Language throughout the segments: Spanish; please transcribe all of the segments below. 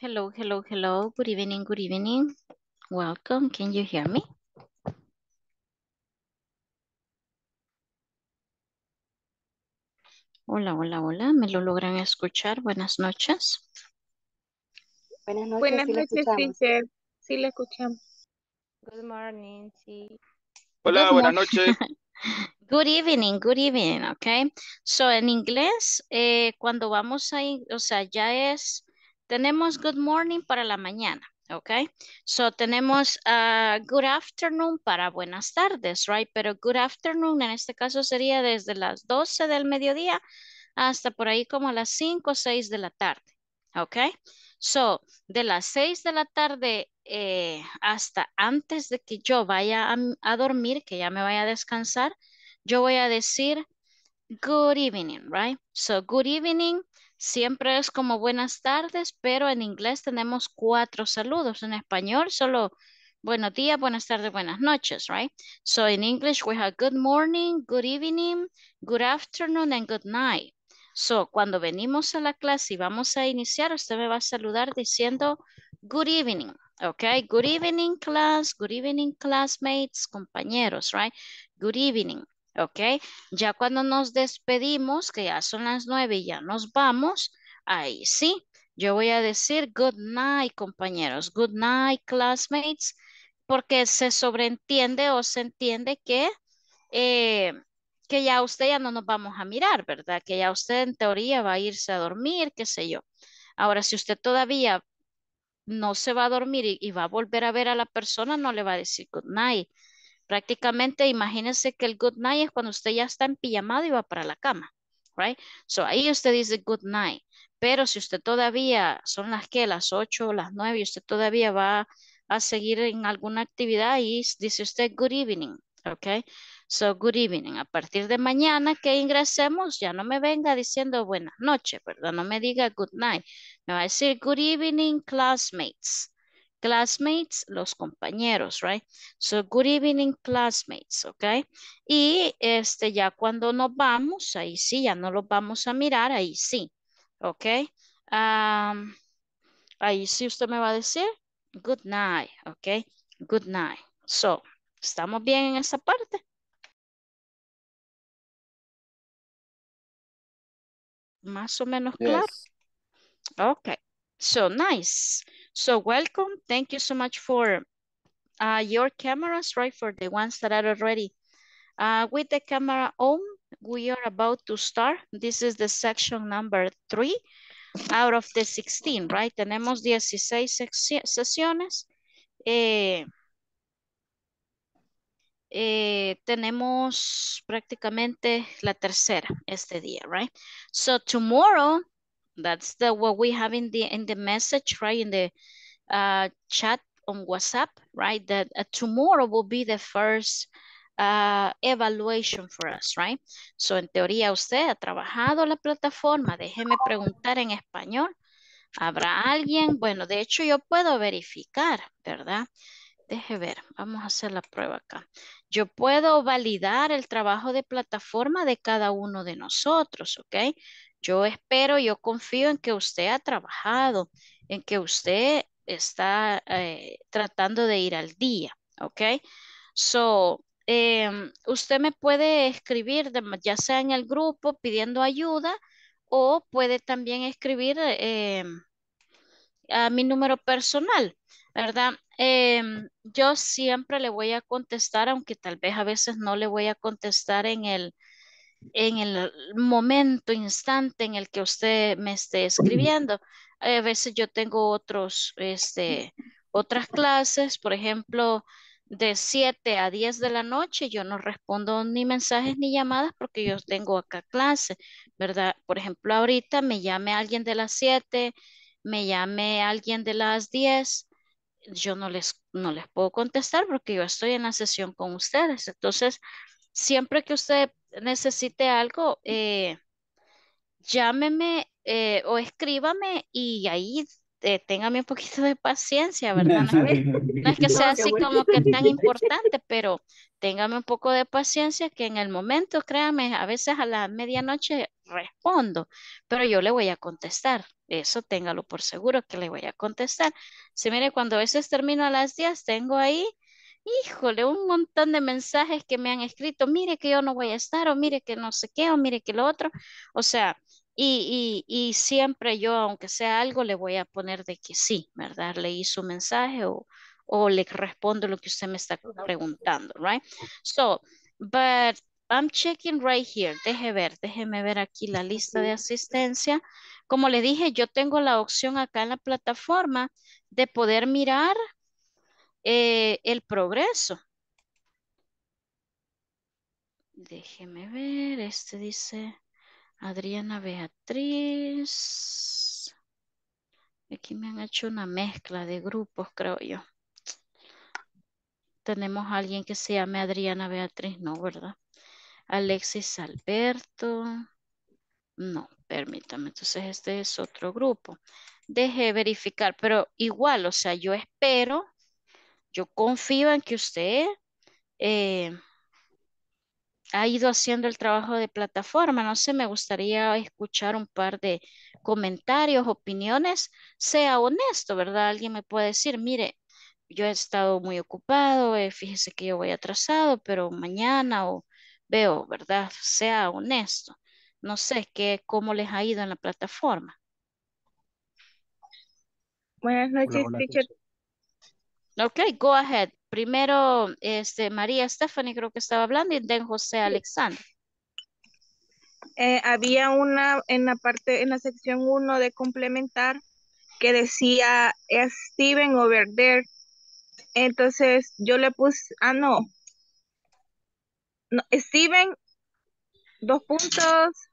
Hello, hello, hello. Good evening, good evening. Welcome. Can you hear me? Hola, hola, hola. ¿Me lo logran escuchar? Buenas noches. Buenas noches, teacher. Sí, la escuchamos. Good morning, sí. Hola, buenas noches. Good evening, good evening, okay. So, en inglés, eh, cuando vamos a, o sea, ya es tenemos good morning para la mañana, ¿ok? So tenemos ah, good afternoon para buenas tardes, right? Pero good afternoon en este caso sería desde las 12 del mediodía hasta por ahí como las 5 o 6 de la tarde, ¿ok? So, de las 6 de la tarde eh, hasta antes de que yo vaya a, a dormir, que ya me vaya a descansar, yo voy a decir good evening, right? So, good evening siempre es como buenas tardes, pero en inglés tenemos cuatro saludos. En español solo buenos días, buenas tardes, buenas noches, right? So in English we have good morning, good evening, good afternoon, and good night. So cuando venimos a la clase y vamos a iniciar, usted me va a saludar diciendo good evening. Okay, good evening class, good evening classmates, compañeros, right? Good evening. ¿Ok? Ya cuando nos despedimos, que ya son las nueve y ya nos vamos, ahí sí, yo voy a decir good night, compañeros, good night, classmates, porque se sobreentiende o se entiende que, eh, que ya usted ya no nos vamos a mirar, ¿verdad? Que ya usted en teoría va a irse a dormir, qué sé yo. Ahora, si usted todavía no se va a dormir y va a volver a ver a la persona, no le va a decir good night Prácticamente imagínense que el good night es cuando usted ya está en pijamado y va para la cama, right? So ahí usted dice good night. Pero si usted todavía son las que, las 8, las 9, y usted todavía va a seguir en alguna actividad, ahí dice usted good evening, ok? So good evening. A partir de mañana que ingresemos, ya no me venga diciendo buenas noches, ¿verdad? No me diga good night. Me va a decir good evening classmates classmates, los compañeros, right? So, good evening, classmates, okay? Y este, ya cuando nos vamos, ahí sí, ya no los vamos a mirar, ahí sí, okay? ahí sí usted me va a decir, good night, okay? Good night. So, ¿estamos bien en esa parte? Más o menos claro. Okay, so nice. So welcome. Thank you so much for uh, your cameras, right? For the ones that are already uh, with the camera on, we are about to start. This is the section number three out of the 16, right? Tenemos 16 sesiones. Eh, eh, tenemos prácticamente la tercera este día, right? So tomorrow That's the what we have in the in the message, right? In the uh, chat on WhatsApp, right? That uh, tomorrow will be the first uh, evaluation for us, right? So, en teoría, usted ha trabajado la plataforma. Déjeme preguntar en español. ¿Habrá alguien? Bueno, de hecho, yo puedo verificar, ¿verdad? Deje ver, vamos a hacer la prueba acá. Yo puedo validar el trabajo de plataforma de cada uno de nosotros, ¿ok? Yo espero, yo confío en que usted ha trabajado, en que usted está eh, tratando de ir al día, ¿ok? So, em, usted me puede escribir, ya sea en el grupo pidiendo ayuda o puede también escribir em, a mi número personal, ¿verdad? Em, yo siempre le voy a contestar, aunque tal vez a veces no le voy a contestar en el en el momento, instante en el que usted me esté escribiendo. A veces yo tengo otros, este, otras clases, por ejemplo, de 7 a 10 de la noche, yo no respondo ni mensajes ni llamadas porque yo tengo acá clase, ¿verdad? Por ejemplo, ahorita me llame alguien de las 7, me llame alguien de las 10, yo no les, no les puedo contestar porque yo estoy en la sesión con ustedes. Entonces, siempre que usted necesite algo, eh, llámeme eh, o escríbame y ahí eh, téngame un poquito de paciencia, ¿verdad? No es, que sea así como que tan importante, pero téngame un poco de paciencia que en el momento, créame, a veces a la medianoche respondo, pero yo le voy a contestar. Eso téngalo por seguro que le voy a contestar. Si mire, cuando a veces termino a las 10, tengo ahí híjole, un montón de mensajes que me han escrito, mire que yo no voy a estar, o mire que no sé qué, o mire que lo otro. O sea, y, siempre yo, aunque sea algo, le voy a poner de que sí, ¿verdad? Leí su mensaje o, le respondo lo que usted me está preguntando, right? So, but I'm checking right here. Deje ver, déjeme ver aquí la lista de asistencia. Como le dije, yo tengo la opción acá en la plataforma de poder mirar eh, el progreso. Déjeme ver, este dice Adriana Beatriz. Aquí me han hecho una mezcla de grupos, creo yo. Tenemos alguien que se llame Adriana Beatriz, no, ¿verdad? Alexis Alberto. No, permítame. Entonces este es otro grupo. Deje verificar, pero igual, o sea, yo espero yo confío en que usted eh, ha ido haciendo el trabajo de plataforma. No sé, me gustaría escuchar un par de comentarios, opiniones. Sea honesto, ¿verdad? Alguien me puede decir, mire, yo he estado muy ocupado, eh, fíjese que yo voy atrasado, pero mañana o veo, ¿verdad? Sea honesto. No sé qué, cómo les ha ido en la plataforma. Buenas noches, Ok, go ahead. Primero, este, María Stephanie creo que estaba hablando y then José Alexander. Eh, había una en la parte, en la sección 1 de complementar que decía Steven over there. Entonces yo le puse, ah no, Steven, dos puntos,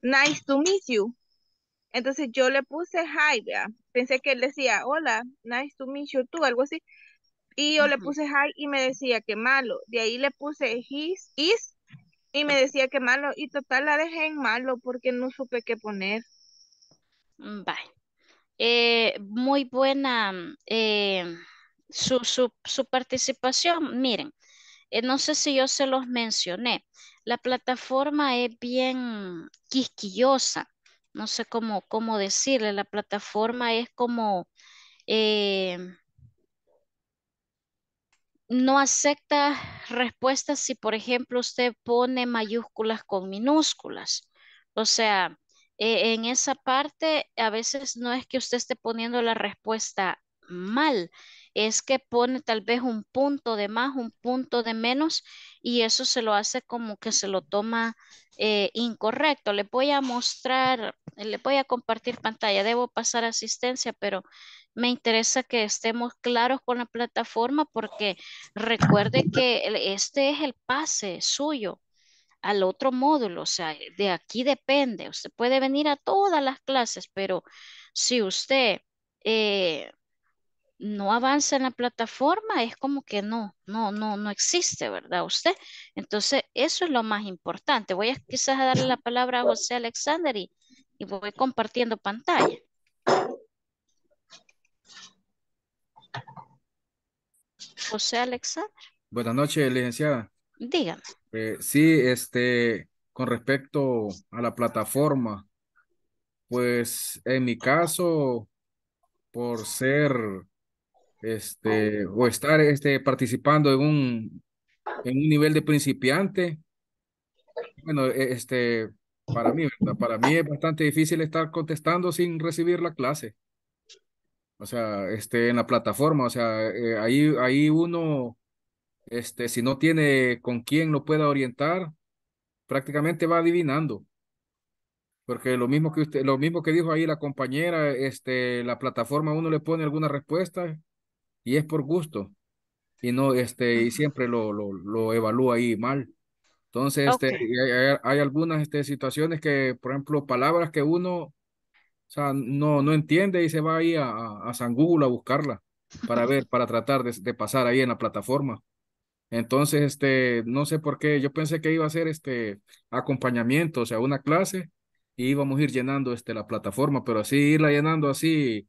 nice to meet you. Entonces yo le puse hi, pensé que él decía, hola, nice to meet you, tú, algo así. Y yo le puse hi y me decía que malo. De ahí le puse his, is y me decía que malo. Y total la dejé en malo porque no supe qué poner. Mm, bye. Eh, muy buena mm, eh, su, participación. Miren, eh, no sé si yo se los mencioné. La plataforma es bien quisquillosa. No sé cómo, cómo decirle. La plataforma es como no acepta respuestas si, por ejemplo, usted pone mayúsculas con minúsculas. O sea, e, en esa parte a veces no es que usted esté poniendo la respuesta mal, es que pone tal vez un punto de más, un punto de menos y eso se lo hace como que se lo toma eh, incorrecto. Le voy a mostrar, le voy a compartir pantalla. Debo pasar asistencia, pero me interesa que estemos claros con la plataforma porque recuerde que este es el pase suyo al otro módulo, o sea, de aquí depende. Usted puede venir a todas las clases, pero si usted eh, no avanza en la plataforma, es como que no, no, no, no existe, ¿verdad? Usted. Entonces, eso es lo más importante. Voy a quizás a darle la palabra a José Alexander y, y voy compartiendo pantalla. José Alexander. Buenas noches, licenciada. Dígame. Eh, sí, este, con respecto a la plataforma, pues en mi caso, por ser este, o estar este, participando en un, en un nivel de principiante. Bueno, e, este, para mí, Para mí es bastante difícil estar contestando sin recibir la clase. O sea, este, en la plataforma, o sea, eh, ahí, ahí uno, este, si no tiene con quién lo pueda orientar, prácticamente va adivinando. Porque lo mismo que usted, lo mismo que dijo ahí la compañera, este, la plataforma uno le pone alguna respuesta y es por gusto y no este y siempre lo, lo, lo evalúa ahí mal. Entonces, este, hay, algunas este, situaciones que, por ejemplo, palabras que uno o sea, no, no entiende y se va ahí a, a San Google a buscarla para ver, para tratar de, pasar ahí en la plataforma. Entonces, este, no sé por qué, yo pensé que iba a ser este acompañamiento, o sea, una clase, y íbamos a ir llenando este, la plataforma, pero así irla llenando así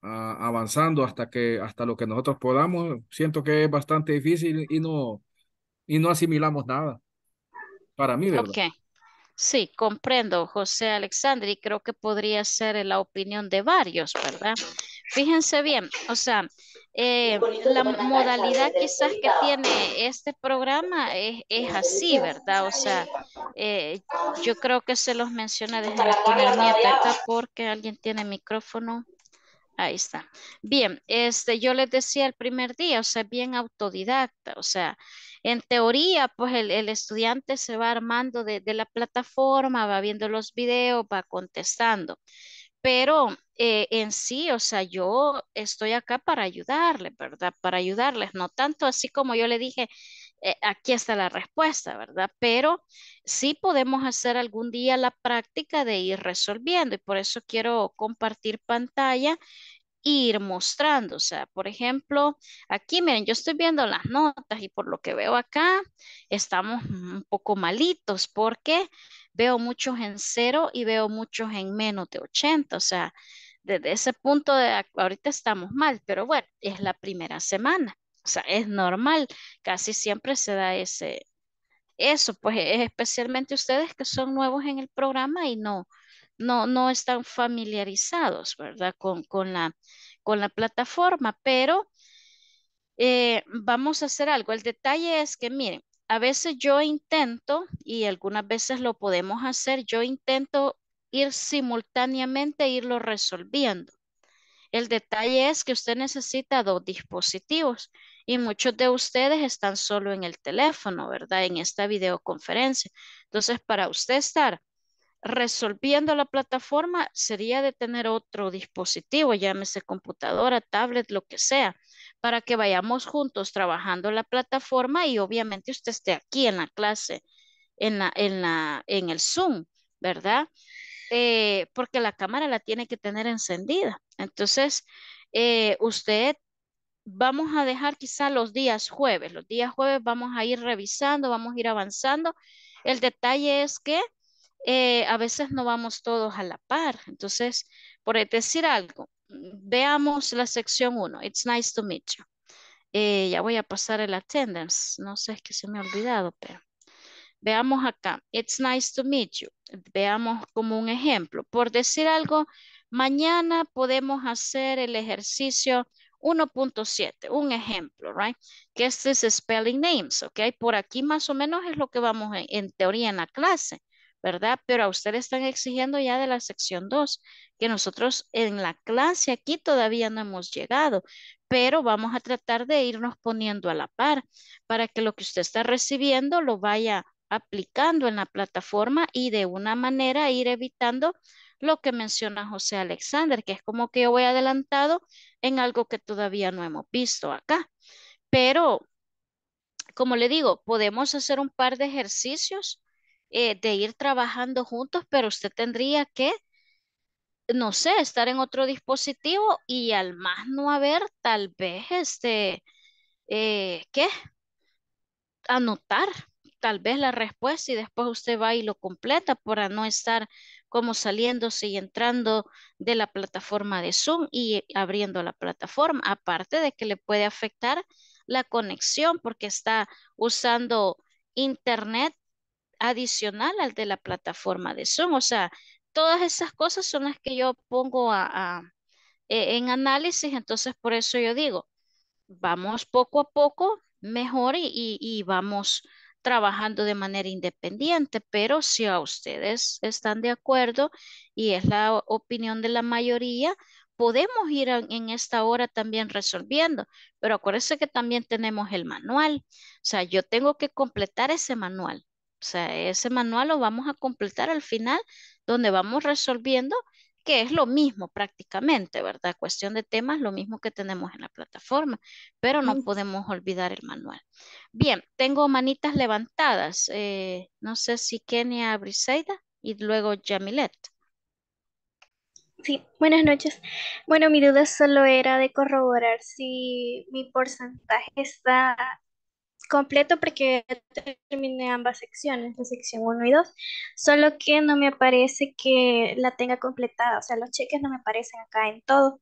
avanzando hasta que hasta lo que nosotros podamos. Siento que es bastante difícil y no y no asimilamos nada. Para mí, ¿verdad? Sí, comprendo, José Alexandre, y creo que podría ser la opinión de varios, ¿verdad? Fíjense bien, o sea, eh, la modalidad quizás que tiene este programa es, es así, ¿verdad? O sea, eh, yo creo que se los menciona, desde la primera acá porque alguien tiene micrófono. Ahí está. Bien, este, yo les decía el primer día, o sea, bien autodidacta, o sea, en teoría, pues el, estudiante se va armando de, la plataforma, va viendo los videos, va contestando, pero eh, en sí, o sea, yo estoy acá para ayudarles, ¿verdad? Para ayudarles, no tanto así como yo le dije, eh, aquí está la respuesta, ¿verdad? Pero sí podemos hacer algún día la práctica de ir resolviendo y por eso quiero compartir pantalla e ir mostrando. O sea, por ejemplo, aquí miren, yo estoy viendo las notas y por lo que veo acá estamos un poco malitos porque veo muchos en cero y veo muchos en menos de 80. O sea, desde ese punto de ahorita estamos mal, pero bueno, es la primera semana. O sea, es normal, casi siempre se da ese, eso, pues e-, especialmente ustedes que son nuevos en el programa y no, no, no están familiarizados, ¿verdad? Con, la, con la plataforma, pero eh, vamos a hacer algo. El detalle es que, miren, a veces yo intento, y algunas veces lo podemos hacer, yo intento ir simultáneamente, irlo resolviendo. El detalle es que usted necesita dos dispositivos y muchos de ustedes están solo en el teléfono, ¿verdad? En esta videoconferencia. Entonces, para usted estar resolviendo la plataforma sería de tener otro dispositivo, llámese computadora, tablet, lo que sea, para que vayamos juntos trabajando la plataforma y obviamente usted esté aquí en la clase, en, la, en, la, en el Zoom, ¿verdad? Eh, porque la cámara la tiene que tener encendida. Entonces, eh, usted vamos a dejar quizá los días jueves. Los días jueves vamos a ir revisando, vamos a ir avanzando. El detalle es que eh, a veces no vamos todos a la par. Entonces, por decir algo, veamos la sección 1. It's nice to meet you. Eh, ya voy a pasar el attendance. No sé, es que se me ha olvidado, pero veamos acá. It's nice to meet you. Veamos como un ejemplo. Por decir algo, mañana podemos hacer el ejercicio 1.7, un ejemplo, right? Que este es spelling names, ok? Por aquí más o menos es lo que vamos en, en teoría en la clase, ¿verdad? Pero a ustedes están exigiendo ya de la sección 2, que nosotros en la clase aquí todavía no hemos llegado, pero vamos a tratar de irnos poniendo a la par para que lo que usted está recibiendo lo vaya aplicando en la plataforma y de una manera ir evitando lo que menciona José Alexander, que es como que yo voy adelantado en algo que todavía no hemos visto acá. Pero, como le digo, podemos hacer un par de ejercicios eh, de ir trabajando juntos, pero usted tendría que, no sé, estar en otro dispositivo y al más no haber, tal vez, este, eh, ¿qué? Anotar tal vez la respuesta y después usted va y lo completa para no estar como saliéndose y entrando de la plataforma de Zoom y abriendo la plataforma, aparte de que le puede afectar la conexión porque está usando internet adicional al de la plataforma de Zoom. O sea, todas esas cosas son las que yo pongo e, en análisis, entonces por eso yo digo, vamos poco a poco mejor y vamos trabajando de manera independiente, pero si a ustedes están de acuerdo y es la opinión de la mayoría, podemos ir en esta hora también resolviendo, pero acuérdense que también tenemos el manual, o sea, yo tengo que completar ese manual, o sea, ese manual lo vamos a completar al final, donde vamos resolviendo que es lo mismo prácticamente, ¿verdad? Cuestión de temas, lo mismo que tenemos en la plataforma, pero no podemos olvidar el manual. Bien, tengo manitas levantadas. Eh, no sé si Kenia Briseida y luego Jamilet. Sí, buenas noches. Bueno, mi duda solo era de corroborar si mi porcentaje está completo porque terminé ambas secciones, la sección 1 y 2, solo que no me aparece que la tenga completada, o sea, los cheques no me aparecen acá en todo.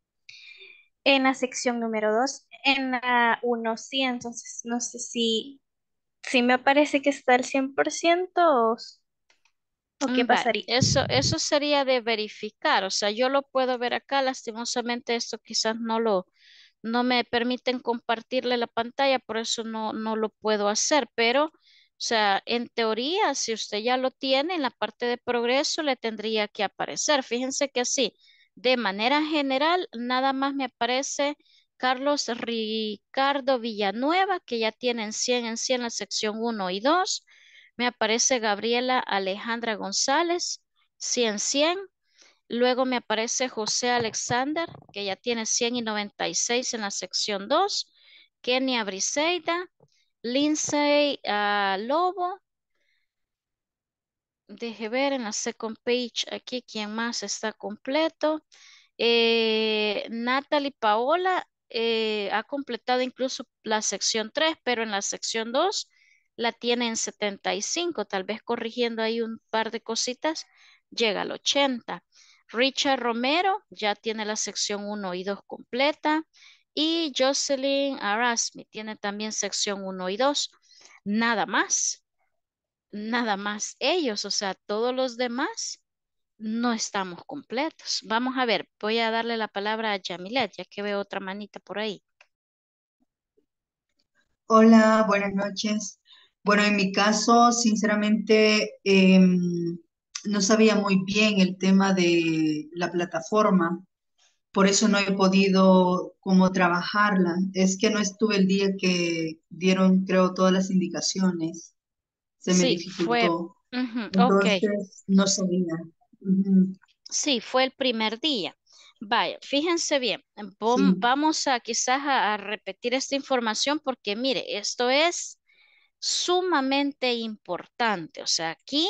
En la sección número 2, en la 1 sí, entonces no sé si, si me aparece que está al 100% o, o qué mm, pasaría. Eso, eso sería de verificar, o sea, yo lo puedo ver acá, lastimosamente esto quizás no lo no me permiten compartirle la pantalla, por eso no, no lo puedo hacer, pero... O sea, en teoría, si usted ya lo tiene, en la parte de progreso le tendría que aparecer. Fíjense que así, de manera general, nada más me aparece Carlos Ricardo Villanueva, que ya tienen 100 en 100 la sección 1 y 2. Me aparece Gabriela Alejandra González, 100 100. Luego me aparece José Alexander, que ya tiene 196 en la sección 2. Kenia Briseida, Lindsay ah, Lobo. Deje ver en la second page aquí quién más está completo. Eh, Natalie Paola eh, ha completado incluso la sección 3, pero en la sección 2 la tiene en 75. Tal vez corrigiendo ahí un par de cositas, llega al 80. Richard Romero ya tiene la sección 1 y 2 completa. Y Jocelyn Arasmi tiene también sección 1 y 2. Nada más. Nada más ellos, o sea, todos los demás no estamos completos. Vamos a ver, voy a darle la palabra a Yamilet, ya que veo otra manita por ahí. Hola, buenas noches. Bueno, en mi caso, sinceramente, em, no sabía muy bien el tema de la plataforma, por eso no he podido como trabajarla. Es que no estuve el día que dieron, creo, todas las indicaciones. Se me sí, dificultó. Fue... no sabía. Sí, fue el primer día. Vaya, fíjense bien, vamos a quizás a repetir esta información porque mire, esto es sumamente importante. O sea, aquí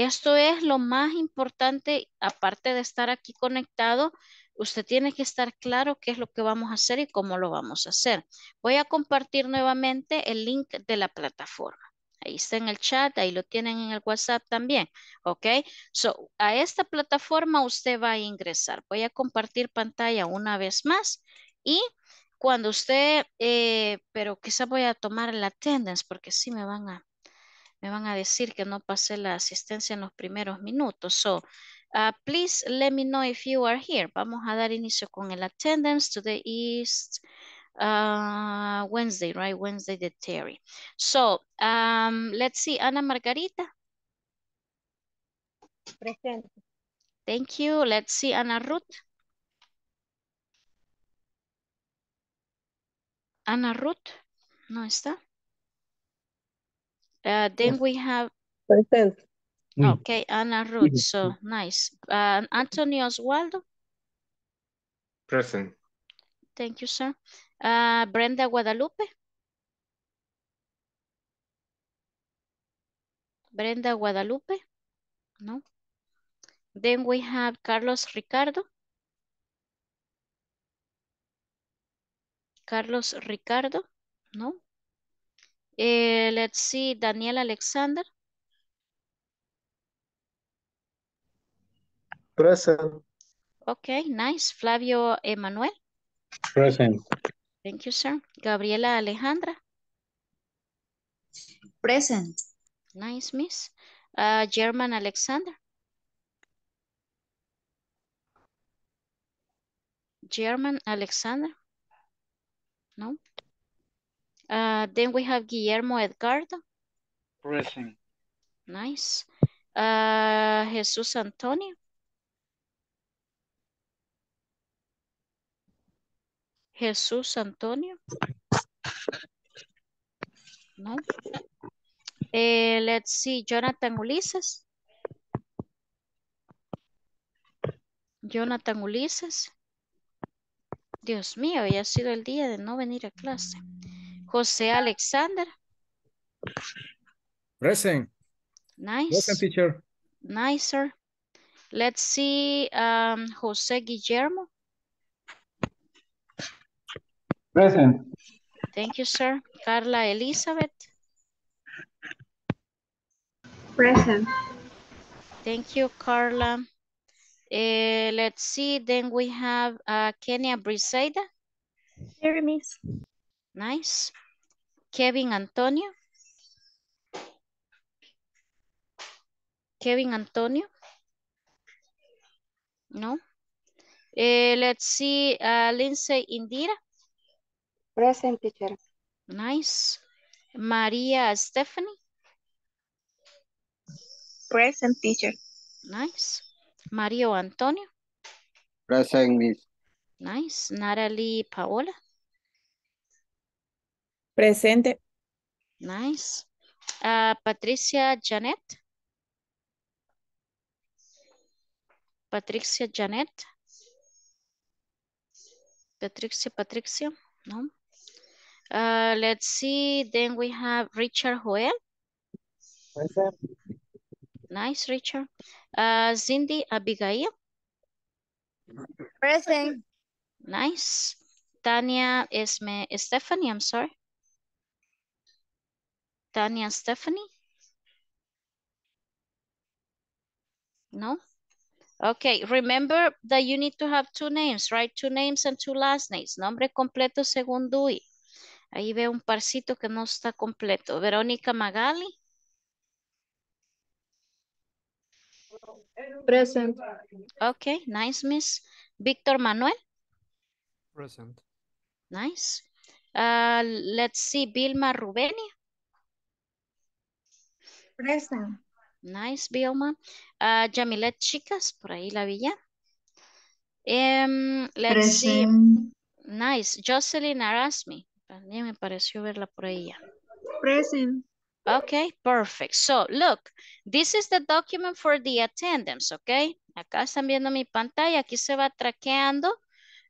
esto es lo más importante, aparte de estar aquí conectado, usted tiene que estar claro qué es lo que vamos a hacer y cómo lo vamos a hacer. Voy a compartir nuevamente el link de la plataforma. Ahí está en el chat, ahí lo tienen en el WhatsApp también, ¿ok? So, a esta plataforma usted va a ingresar. Voy a compartir pantalla una vez más y cuando usted, eh, pero quizá voy a tomar la attendance porque sí me van a, me van a decir que no pasé la asistencia en los primeros minutos. So, uh, please let me know if you are here. Vamos a dar inicio con el attendance. Today is uh, Wednesday, right? Wednesday the Terry. So, um, let's see, Ana Margarita. Presente. Thank you. Let's see, Ana Ruth. Ana Ruth, ¿no está? Uh, then we have... Present. Mm. Okay, Ana Ruth, so nice. Uh, Antonio Oswaldo? Present. Thank you, sir. Uh, Brenda Guadalupe? Brenda Guadalupe? No. Then we have Carlos Ricardo. Carlos Ricardo? No. Eh, let's see, Daniel Alexander. Present. Okay, nice. Flavio Emanuel. Present. Thank you, sir. Gabriela Alejandra. Present. Nice, miss. Uh, German Alexander. German Alexander. No. Uh, then we have Guillermo Edgardo. Present. Nice. Ah, Jesús Antonio. Jesús Antonio. No. Eh, let's see, Jonathan Ulises. Jonathan Ulises. Dios mío, ya ha sido el día de no venir a clase. Jose Alexander. Present. Nice. Present teacher. Nicer. Let's see um, Jose Guillermo. Present. Thank you, sir. Carla Elizabeth. Present. Thank you, Carla. Uh, let's see, then we have uh, Kenya Briseida. Here, miss. Nice. Kevin Antonio. Kevin Antonio. No. Eh, let's see, uh, Lindsay Indira. Present teacher. Nice. Maria Stephanie. Present teacher. Nice. Mario Antonio. Present miss. Nice. Natalie Paola. Presente. Nice. Ah, Patricia Janet. Patricia Janet. Patricia, Patricia, no. Ah, let's see, then we have Richard Joel. Present. Nice, Richard. Ah, Cindy Abigail. Present. Nice. Tania Esme, Stephanie, I'm sorry. Tania Stephanie? No? Okay, remember that you need to have two names, right? Two names and two last names. Nombre completo según Dewey. Ahí veo un parcito que no está completo. Verónica Magali. Present. Okay, nice, miss. Víctor Manuel. Present. Nice. Uh, let's see, Vilma Rubeni present. Nice, Vilma. Uh, ah, Jamilet, chicas, por ahí la vi ya. Em, nice. Jocelyn Arasmi. También me pareció verla por ahí Present. Okay, perfect. So, look, this is the document for the attendance, ¿ok? Acá están viendo mi pantalla, aquí se va traqueando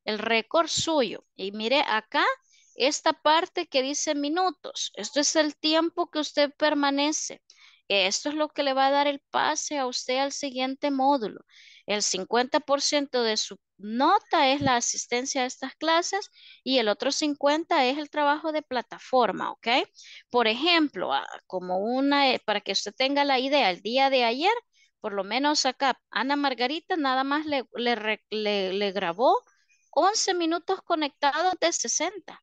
el récord suyo. Y mire acá, esta parte que dice minutos, esto es el tiempo que usted permanece. Esto es lo que le va a dar el pase a usted al siguiente módulo. El 50% de su nota es la asistencia a estas clases y el otro 50 es el trabajo de plataforma, ¿ok? Por ejemplo, ah, como una, eh, para que usted tenga la idea, el día de ayer, por lo menos acá, Ana Margarita nada más le grabó 11 minutos conectados de 60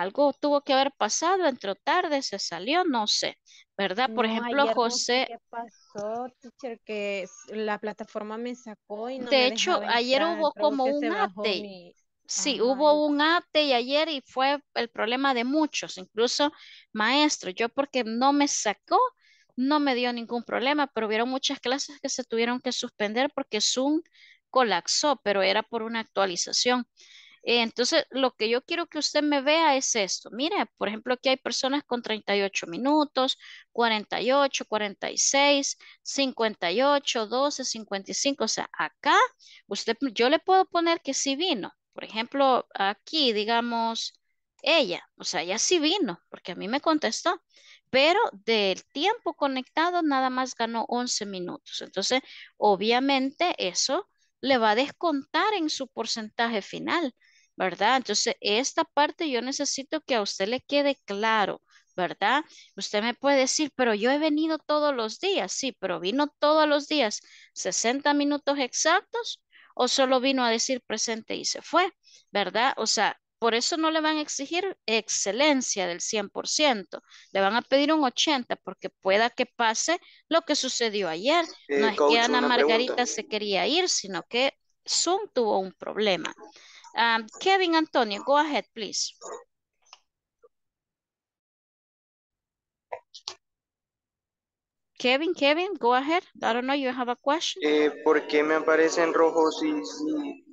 algo tuvo que haber pasado, entró tarde, se salió, no sé, ¿verdad? Por ejemplo, José. ¿Qué pasó, teacher? Que la plataforma me sacó y no. De hecho, ayer hubo como un update. Sí, hubo un ate ayer y fue el problema de muchos, incluso maestros. Yo porque no me sacó, no me dio ningún problema, pero hubo muchas clases que se tuvieron que suspender porque Zoom colapsó, pero era por una actualización. Eh, entonces, lo que yo quiero que usted me vea es esto. Mire, por ejemplo, aquí hay personas con 38 minutos, 48, 46, 58, 12, 55. O sea, acá usted, yo le puedo poner que sí vino. Por ejemplo, aquí, digamos, ella, o sea, ella sí vino, porque a mí me contestó, pero del tiempo conectado nada más ganó 11 minutos. Entonces, obviamente eso le va a descontar en su porcentaje final. ¿verdad? Entonces, esta parte yo necesito que a usted le quede claro, ¿verdad? Usted me puede decir, pero yo he venido todos los días, sí, pero vino todos los días 60 minutos exactos o solo vino a decir presente y se fue, ¿verdad? O sea, por eso no le van a exigir excelencia del 100%, le van a pedir un 80% porque pueda que pase lo que sucedió ayer. Eh, no es que Ana Margarita se quería ir, sino que Zoom tuvo un problema. Um, Kevin Antonio, go ahead, please. Kevin, Kevin, go ahead. I don't know, you have a question. Eh, ¿Por qué me aparece en rojo si... si...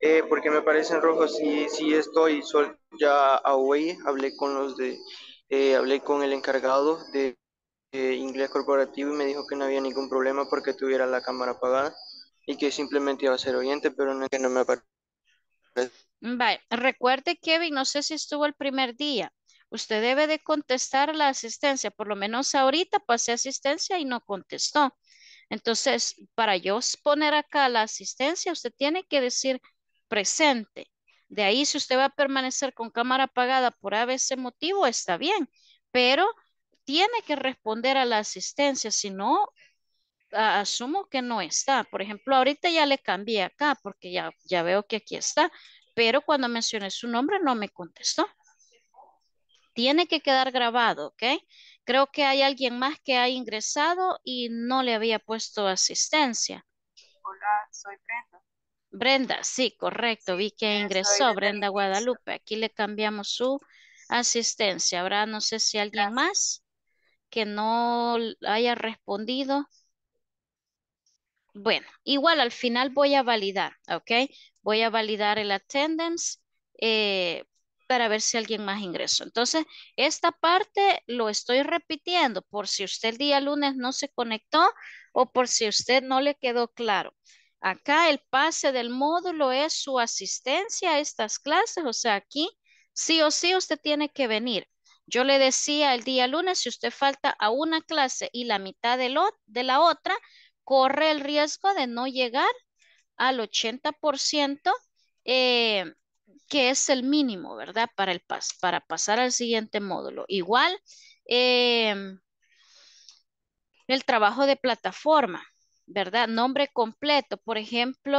Eh, ¿Por qué me aparece rojos rojo si, estoy sol, ya away? Hablé con los de... Eh, hablé con el encargado de inglés corporativo y me dijo que no había ningún problema porque tuviera la cámara apagada y que simplemente iba a ser oyente, pero no, que no me apareció. Recuerde, Kevin, no sé si estuvo el primer día. Usted debe de contestar la asistencia. Por lo menos ahorita pasé asistencia y no contestó. Entonces, para yo poner acá la asistencia, usted tiene que decir presente. De ahí, si usted va a permanecer con cámara apagada por ese motivo, está bien. Pero tiene que responder a la asistencia, si no, asumo que no está. Por ejemplo, ahorita ya le cambié acá porque ya, ya veo que aquí está, pero cuando mencioné su nombre no me contestó. Tiene que quedar grabado, ¿ok? Creo que hay alguien más que ha ingresado y no le había puesto asistencia. Hola, soy Brenda. Brenda, sí, correcto. Vi que ingresó Brenda Guadalupe. Aquí le cambiamos su asistencia. Ahora no sé si alguien más que no haya respondido. Bueno, igual al final voy a validar, ¿ok? Voy a validar el attendance eh, para ver si alguien más ingresó. Entonces, esta parte lo estoy repitiendo por si usted el día lunes no se conectó o por si usted no le quedó claro. Acá el pase del módulo es su asistencia a estas clases, o sea, aquí sí o sí usted tiene que venir. Yo le decía el día lunes, si usted falta a una clase y la mitad de, de la otra, corre el riesgo de no llegar al 80%, eh, que es el mínimo, ¿verdad? Para, para pasar al siguiente módulo. Igual, eh, el trabajo de plataforma, ¿verdad? Nombre completo. Por ejemplo,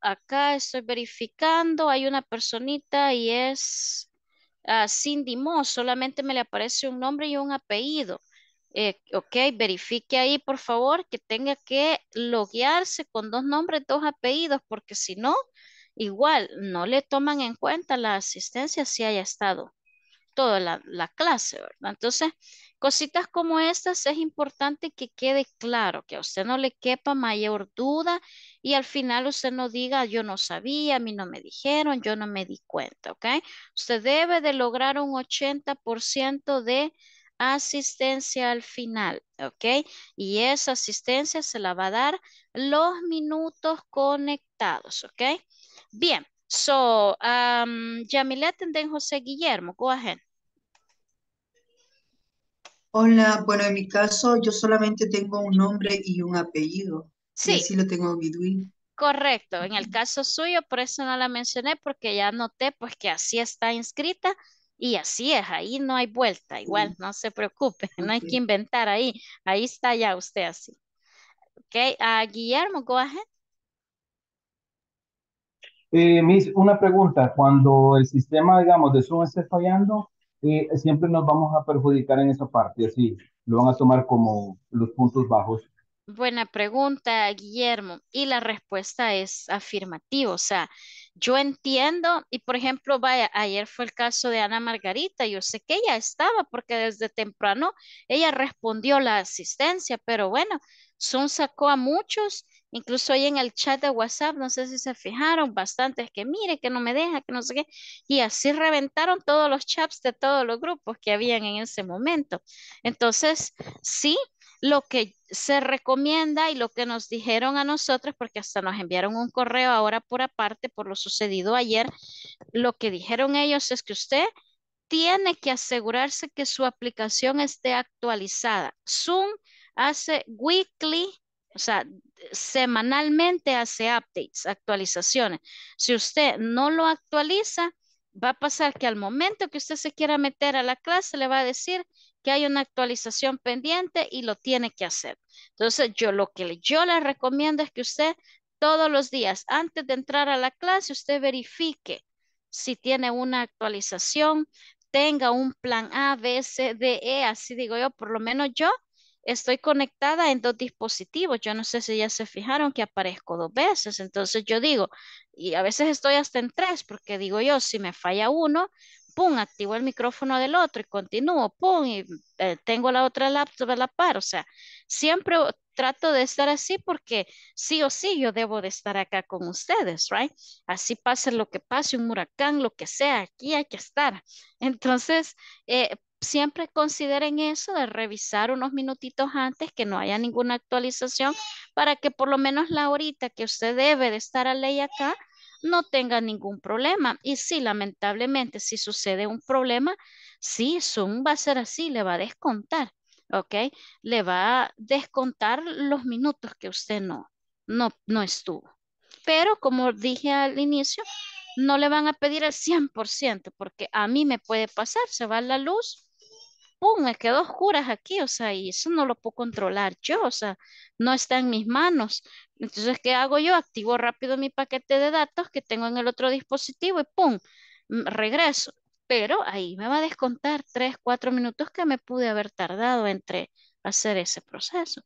acá estoy verificando, hay una personita y es ah, Cindy Moss, solamente me le aparece un nombre y un apellido. Eh, ok, verifique ahí, por favor, que tenga que loguearse con dos nombres, dos apellidos, porque si no, igual no le toman en cuenta la asistencia si haya estado toda la, clase, ¿verdad? Entonces, cositas como estas es importante que quede claro, que a usted no le quepa mayor duda y al final usted no diga, yo no sabía, a mí no me dijeron, yo no me di cuenta, ¿ok? Usted debe de lograr un 80% de asistencia al final, ¿ok? Y esa asistencia se la va a dar los minutos conectados, ¿ok? Bien, so, um, Yamilet le José Guillermo, go ahead. Hola, bueno, en mi caso yo solamente tengo un nombre y un apellido. Sí. si lo tengo Bidwin. Correcto, en el caso suyo, por eso no la mencioné, porque ya noté pues que así está inscrita y así es, ahí no hay vuelta, igual, no se preocupe, no hay que inventar ahí, ahí está ya usted así. Ok, a ah, Guillermo, go ahead. Eh, mis, una pregunta, cuando el sistema, digamos, de Zoom esté fallando, eh, siempre nos vamos a perjudicar en esa parte, así lo van a tomar como los puntos bajos. Buena pregunta, Guillermo. Y la respuesta es afirmativa, o sea, yo entiendo, y por ejemplo, vaya, ayer fue el caso de Ana Margarita, yo sé que ella estaba porque desde temprano ella respondió la asistencia, pero bueno, son sacó a muchos, incluso hoy en el chat de WhatsApp, no sé si se fijaron, bastantes que mire, que no me deja, que no sé qué, y así reventaron todos los chats de todos los grupos que habían en ese momento. Entonces, sí, lo que se recomienda y lo que nos dijeron a nosotros, porque hasta nos enviaron un correo ahora por aparte por lo sucedido ayer, lo que dijeron ellos es que usted tiene que asegurarse que su aplicación esté actualizada. Zoom hace weekly, o sea, semanalmente hace updates, actualizaciones. Si usted no lo actualiza, va a pasar que al momento que usted se quiera meter a la clase, le va a decir, que hay una actualización pendiente y lo tiene que hacer. Entonces, yo lo que yo les recomiendo es que usted todos los días, antes de entrar a la clase, usted verifique si tiene una actualización, tenga un plan A, B, C, D, E, así digo yo, por lo menos yo estoy conectada en dos dispositivos. Yo no sé si ya se fijaron que aparezco dos veces. Entonces yo digo, y a veces estoy hasta en tres, porque digo yo, si me falla uno, pum, activo el micrófono del otro y continúo, pum, y eh, tengo la otra laptop a la par. O sea, siempre trato de estar así porque sí o sí yo debo de estar acá con ustedes, right? Así pase lo que pase, un huracán, lo que sea, aquí hay que estar. Entonces, eh, siempre consideren eso de revisar unos minutitos antes que no haya ninguna actualización para que por lo menos la horita que usted debe de estar a ley acá no tenga ningún problema. Y si lamentablemente, si sucede un problema, sí, Zoom va a ser así, le va a descontar, ¿ok? Le va a descontar los minutos que usted no, no, no estuvo. Pero como dije al inicio, no le van a pedir el 100%, porque a mí me puede pasar, se va la luz, ¡pum! Me quedo oscuras aquí, o sea, y eso no lo puedo controlar yo, o sea, no está en mis manos, entonces, ¿qué hago yo? Activo rápido mi paquete de datos que tengo en el otro dispositivo y ¡pum! Regreso. Pero ahí me va a descontar 3, 4 minutos que me pude haber tardado entre hacer ese proceso.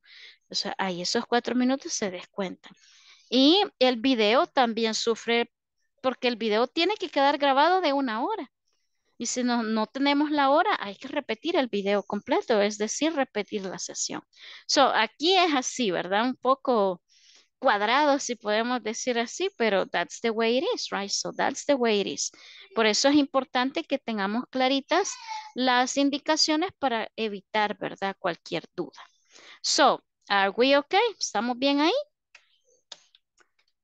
O sea, ahí esos 4 minutos se descuentan. Y el video también sufre porque el video tiene que quedar grabado de una hora. Y si no, no tenemos la hora, hay que repetir el video completo, es decir, repetir la sesión. So, aquí es así, ¿verdad? Un poco cuadrados, si podemos decir así, pero that's the way it is, right? So that's the way it is. Por eso es importante que tengamos claritas las indicaciones para evitar, ¿verdad? Cualquier duda. So, are we okay? ¿Estamos bien ahí?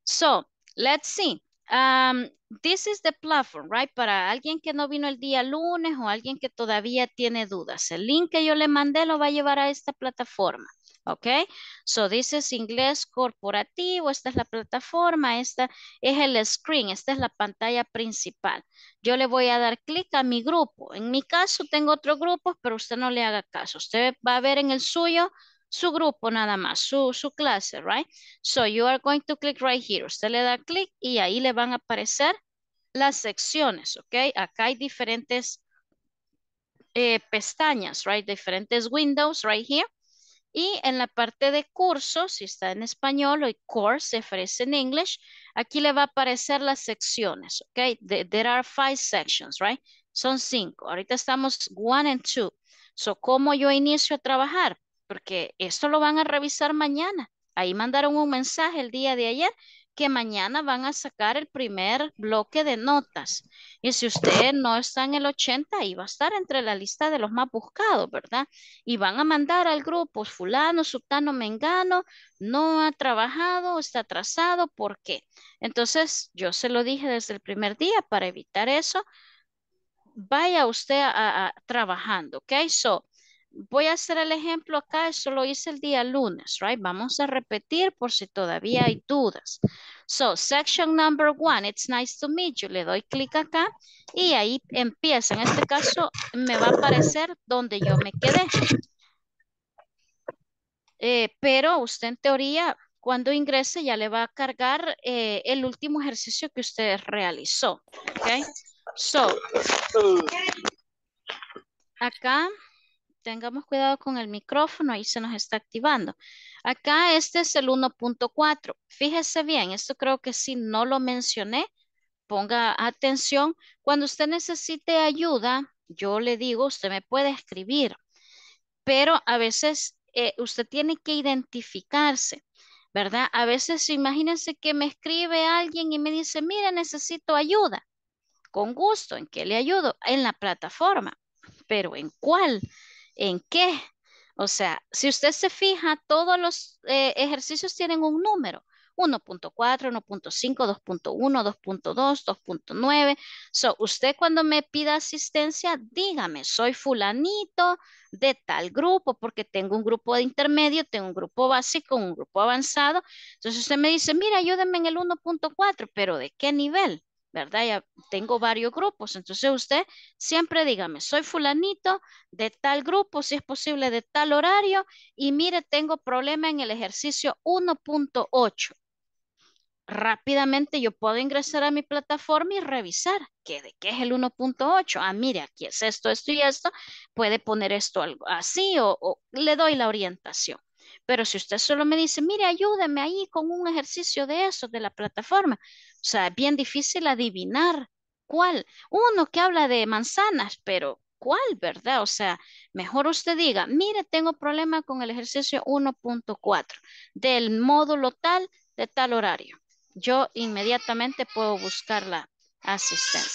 So, let's see. Um, this is the platform, right? Para alguien que no vino el día lunes o alguien que todavía tiene dudas. El link que yo le mandé lo va a llevar a esta plataforma. Okay, so this is inglés corporativo, esta es la plataforma, esta es el screen, esta es la pantalla principal. Yo le voy a dar clic a mi grupo. En mi caso tengo otro grupo, pero usted no le haga caso. Usted va a ver en el suyo su grupo nada más, su, clase, right? So you are going to click right here. Usted le da clic y ahí le van a aparecer las secciones, ok. Acá hay diferentes eh, pestañas, right? Diferentes windows right here. Y en la parte de cursos, si está en español, o course se ofrece en inglés, aquí le va a aparecer las secciones, ¿ok? there are five sections, right? Son cinco. Ahorita estamos one and two. So, ¿cómo yo inicio a trabajar? Porque esto lo van a revisar mañana. Ahí mandaron un mensaje el día de ayer que mañana van a sacar el primer bloque de notas. Y si usted no está en el 80, ahí va a estar entre la lista de los más buscados, ¿verdad? Y van a mandar al grupo fulano, sultano, mengano, no ha trabajado, está atrasado, ¿por qué? Entonces, yo se lo dije desde el primer día para evitar eso. Vaya usted a, trabajando, ¿ok? So, voy a hacer el ejemplo acá, eso lo hice el día lunes, right? Vamos a repetir por si todavía hay dudas. So, section number one, it's nice to meet you. Le doy clic acá y ahí empieza. En este caso, me va a aparecer donde yo me quedé. Eh, pero usted en teoría, cuando ingrese, ya le va a cargar eh, el último ejercicio que usted realizó. Okay? So, acá tengamos cuidado con el micrófono, ahí se nos está activando. Acá este es el 1.4. Fíjese bien, esto creo que si no lo mencioné. Ponga atención. Cuando usted necesite ayuda, yo le digo, usted me puede escribir. Pero a veces eh, usted tiene que identificarse. ¿Verdad? A veces imagínense que me escribe alguien y me dice, mira, necesito ayuda. Con gusto, ¿en qué le ayudo? En la plataforma pero ¿en cuál? ¿En qué? O sea, si usted se fija, todos los eh, ejercicios tienen un número. 1.4, 1.5, 2.1, 2.2, 2.9. usted cuando me pida asistencia, dígame, soy fulanito de tal grupo, porque tengo un grupo de intermedio, tengo un grupo básico, un grupo avanzado. Entonces usted me dice, mira, ayúdenme en el 1.4, pero ¿de qué nivel? ¿verdad? Ya tengo varios grupos, entonces usted siempre dígame, soy fulanito de tal grupo, si es posible de tal horario, y mire, tengo problema en el ejercicio 1.8. Rápidamente yo puedo ingresar a mi plataforma y revisar que de qué es el 1.8. Ah, mire, aquí es esto, esto y esto. Puede poner esto algo así o le doy la orientación. Pero si usted solo me dice, mire, ayúdame ahí con un ejercicio de eso, de la plataforma, o sea, es bien difícil adivinar cuál. Uno que habla de manzanas, pero ¿cuál, verdad? O sea, mejor usted diga, mire, tengo problema con el ejercicio 1.4 del módulo tal de tal horario. Yo inmediatamente puedo buscar la asistencia.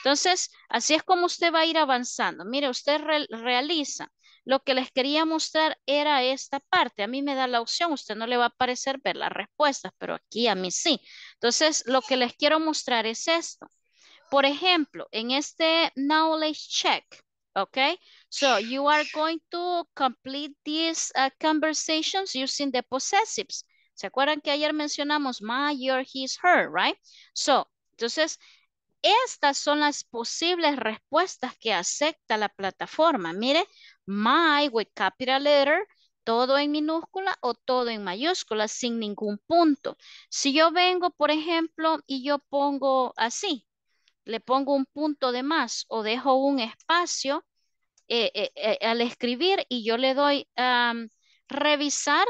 Entonces, así es como usted va a ir avanzando. Mire, usted realiza lo que les quería mostrar era esta parte. A mí me da la opción, usted no le va a aparecer ver las respuestas, pero aquí a mí sí. Entonces, lo que les quiero mostrar es esto. Por ejemplo, en este knowledge check, ¿ok? So, you are going to complete these uh, conversations using the possessives. ¿Se acuerdan que ayer mencionamos my, your, his, her, right? So, entonces, estas son las posibles respuestas que acepta la plataforma. Mire, my with capital letter, todo en minúscula o todo en mayúscula, sin ningún punto. Si yo vengo, por ejemplo, y yo pongo así, le pongo un punto de más o dejo un espacio eh, eh, eh, al escribir y yo le doy a revisar,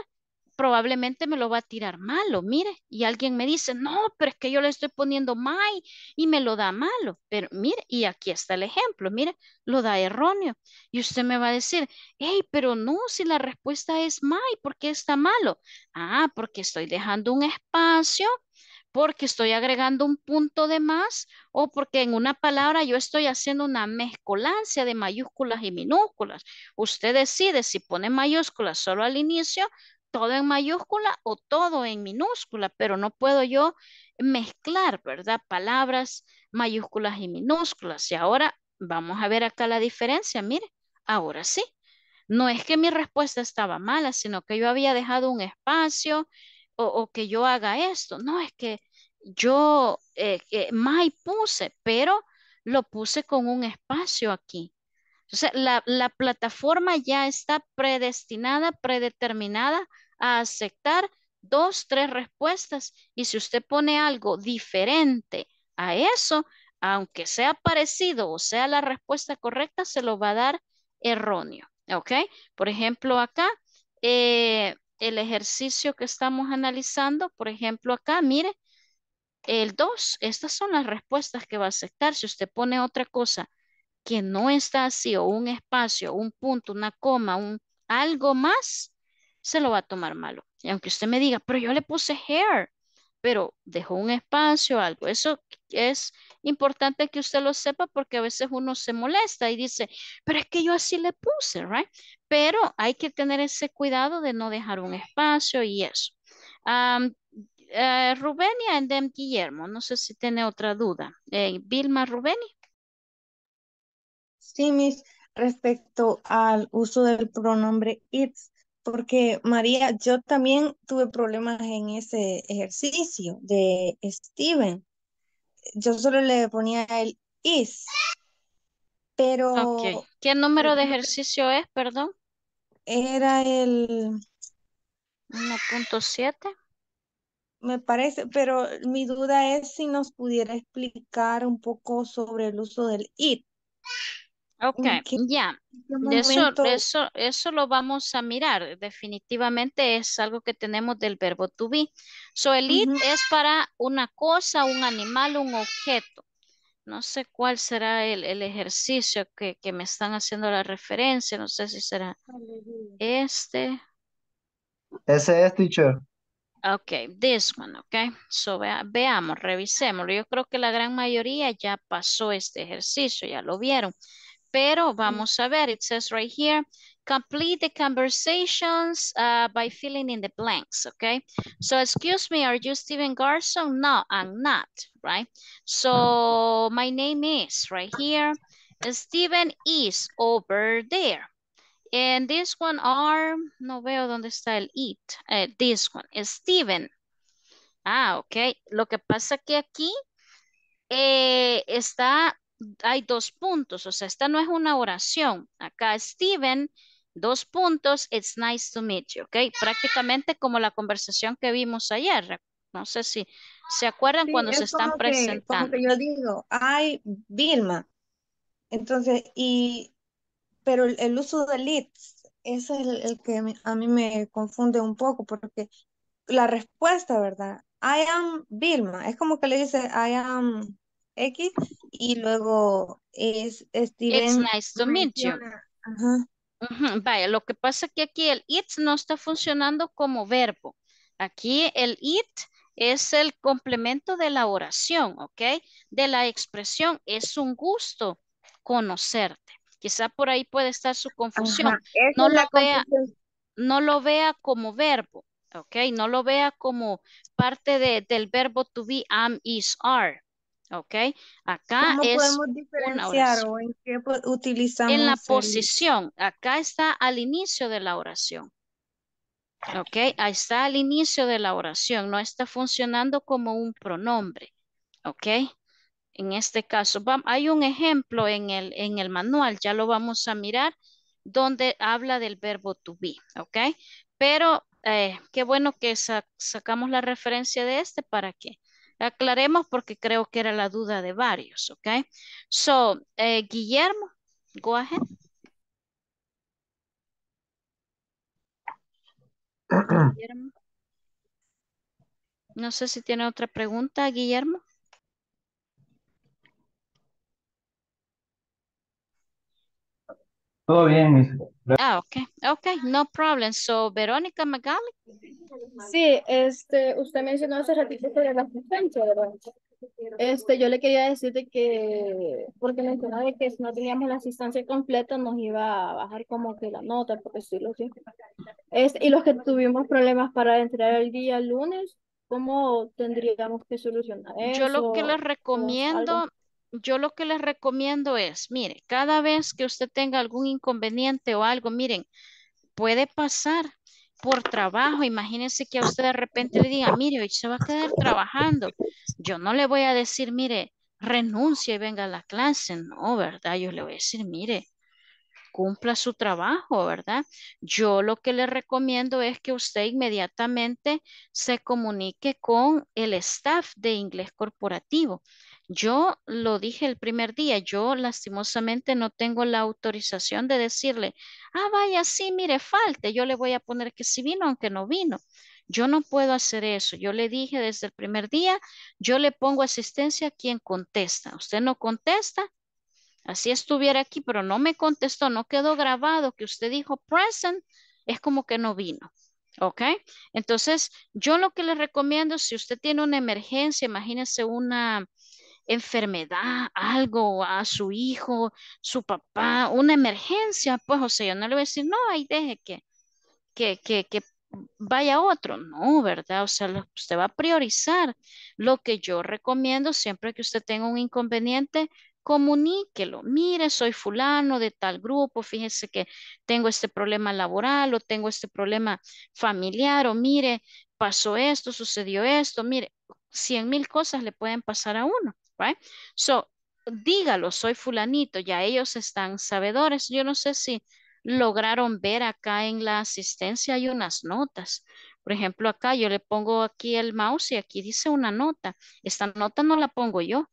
probablemente me lo va a tirar malo, mire, y alguien me dice, no, pero es que yo le estoy poniendo mai y me lo da malo, pero mire, y aquí está el ejemplo, mire, lo da erróneo, y usted me va a decir, hey, pero no, si la respuesta es my, ¿por qué está malo? Ah, porque estoy dejando un espacio, porque estoy agregando un punto de más, o porque en una palabra yo estoy haciendo una mezcolancia de mayúsculas y minúsculas. Usted decide si pone mayúsculas solo al inicio todo en mayúscula o todo en minúscula, pero no puedo yo mezclar, ¿verdad? Palabras mayúsculas y minúsculas. Y ahora vamos a ver acá la diferencia, mire, ahora sí. No es que mi respuesta estaba mala, sino que yo había dejado un espacio o, que yo haga esto. No, es que yo, eh, puse, pero lo puse con un espacio aquí. O la, la plataforma ya está predestinada, predeterminada a aceptar dos, tres respuestas. Y si usted pone algo diferente a eso, aunque sea parecido o sea la respuesta correcta, se lo va a dar erróneo. ¿Ok? Por ejemplo, acá, eh, el ejercicio que estamos analizando, por ejemplo, acá, mire, el 2, estas son las respuestas que va a aceptar. Si usted pone otra cosa que no está así, o un espacio, un punto, una coma, un algo más, se lo va a tomar malo. Y aunque usted me diga, pero yo le puse hair, pero dejó un espacio, algo. Eso es importante que usted lo sepa porque a veces uno se molesta y dice, pero es que yo así le puse, right? Pero hay que tener ese cuidado de no dejar un espacio y eso. Eh, Rubenia Guillermo, no sé si tiene otra duda. Eh, Vilma Rubeni. Sí, mis respecto al uso del pronombre it's, porque María, yo también tuve problemas en ese ejercicio de Steven. Yo solo le ponía el is. Pero. ¿Qué número de ejercicio es, perdón? Era el. 1.7. Me parece, pero mi duda es si nos pudiera explicar un poco sobre el uso del it. Ok, ya. eso, eso, eso lo vamos a mirar. Definitivamente es algo que tenemos del verbo to be. So, el it es para una cosa, un animal, un objeto. No sé cuál será el, ejercicio que, me están haciendo la referencia. No sé si será este. Ese es, teacher. Ok, this one, ok. So, veamos, revisémoslo. Yo creo que la gran mayoría ya pasó este ejercicio, ya lo vieron. Pero vamos mm. a ver, it says right here, complete the conversations uh, by filling in the blanks, okay? So excuse me, are you Steven Garson? No, I'm not, right? So my name is right here. Steven is over there. And this one are, no veo dónde está el it. Uh, this one, Steven. Ah, ok. Lo que pasa que aquí eh, está hay dos puntos, o sea, esta no es una oración. Acá Steven, dos puntos, it's nice to meet you, ¿ok? Prácticamente como la conversación que vimos ayer. No sé si se acuerdan cuando se están presentando. yo digo, hay Vilma. Entonces, y, pero el, uso de leads, ese es el, que a mí me confunde un poco porque la respuesta, ¿verdad? I am Vilma. Es como que le dice, I am X y luego es Steven. It's nice to meet you. Vaya, lo que pasa que aquí el it no está funcionando como verbo. Aquí el it es el complemento de la oración, ¿ok? De la expresión, es un gusto conocerte. Quizá por ahí puede estar su confusión. No lo, vea, como verbo, ¿ok? No lo vea como parte del verbo to be, am, is, are. ¿Ok? Acá ¿Cómo es podemos diferenciar o en qué utilizamos? En la posición. Acá está al inicio de la oración. ¿Ok? Ahí está al inicio de la oración. No está funcionando como un pronombre. ¿Ok? En este caso, hay un ejemplo en el, en el manual, ya lo vamos a mirar, donde habla del verbo to be, ¿ok? Pero eh, qué bueno que sacamos la referencia de este para que Aclaremos porque creo que era la duda de varios, ¿ok? So, eh, Guillermo, go ahead. No sé si tiene otra pregunta, Guillermo. Todo bien, Ah, ok, ok, no problem. So, Verónica Magali. Sí, este, usted mencionó ese ratito sobre la presencia, ¿verdad? Este, yo le quería decir que, porque mencionaba que si no teníamos la asistencia completa nos iba a bajar como que la nota, porque sí, lo Este, y los que tuvimos problemas para entrar el día lunes, ¿cómo tendríamos que solucionar eso? Yo lo que les recomiendo yo lo que les recomiendo es, mire, cada vez que usted tenga algún inconveniente o algo, miren, puede pasar por trabajo. Imagínense que a usted de repente le diga, mire, hoy se va a quedar trabajando. Yo no le voy a decir, mire, renuncie y venga a la clase. No, ¿verdad? Yo le voy a decir, mire, cumpla su trabajo, ¿verdad? Yo lo que le recomiendo es que usted inmediatamente se comunique con el staff de inglés corporativo. Yo lo dije el primer día, yo lastimosamente no tengo la autorización de decirle, ah, vaya, sí, mire, falte, yo le voy a poner que sí vino, aunque no vino. Yo no puedo hacer eso. Yo le dije desde el primer día, yo le pongo asistencia a quien contesta. Usted no contesta, así estuviera aquí, pero no me contestó, no quedó grabado que usted dijo present, es como que no vino. ¿Ok? Entonces, yo lo que le recomiendo, si usted tiene una emergencia, imagínese una enfermedad, algo a su hijo, su papá, una emergencia, pues, o sea, yo no le voy a decir, no, ahí deje que, que, que, vaya otro. No, ¿verdad? O sea, usted va a priorizar. Lo que yo recomiendo siempre que usted tenga un inconveniente, comuníquelo. Mire, soy fulano de tal grupo, fíjese que tengo este problema laboral o tengo este problema familiar o mire, pasó esto, sucedió esto, mire, cien mil cosas le pueden pasar a uno right? So, dígalo, soy fulanito, ya ellos están sabedores. Yo no sé si lograron ver acá en la asistencia hay unas notas. Por ejemplo, acá yo le pongo aquí el mouse y aquí dice una nota. Esta nota no la pongo yo.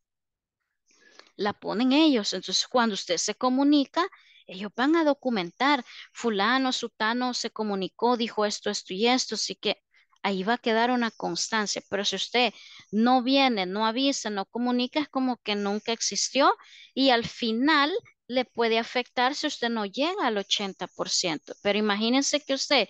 La ponen ellos. Entonces, cuando usted se comunica, ellos van a documentar. Fulano, sutano se comunicó, dijo esto, esto y esto. Así que ahí va a quedar una constancia. Pero si usted no viene, no avisa, no comunica, es como que nunca existió y al final le puede afectar si usted no llega al 80%. Pero imagínense que usted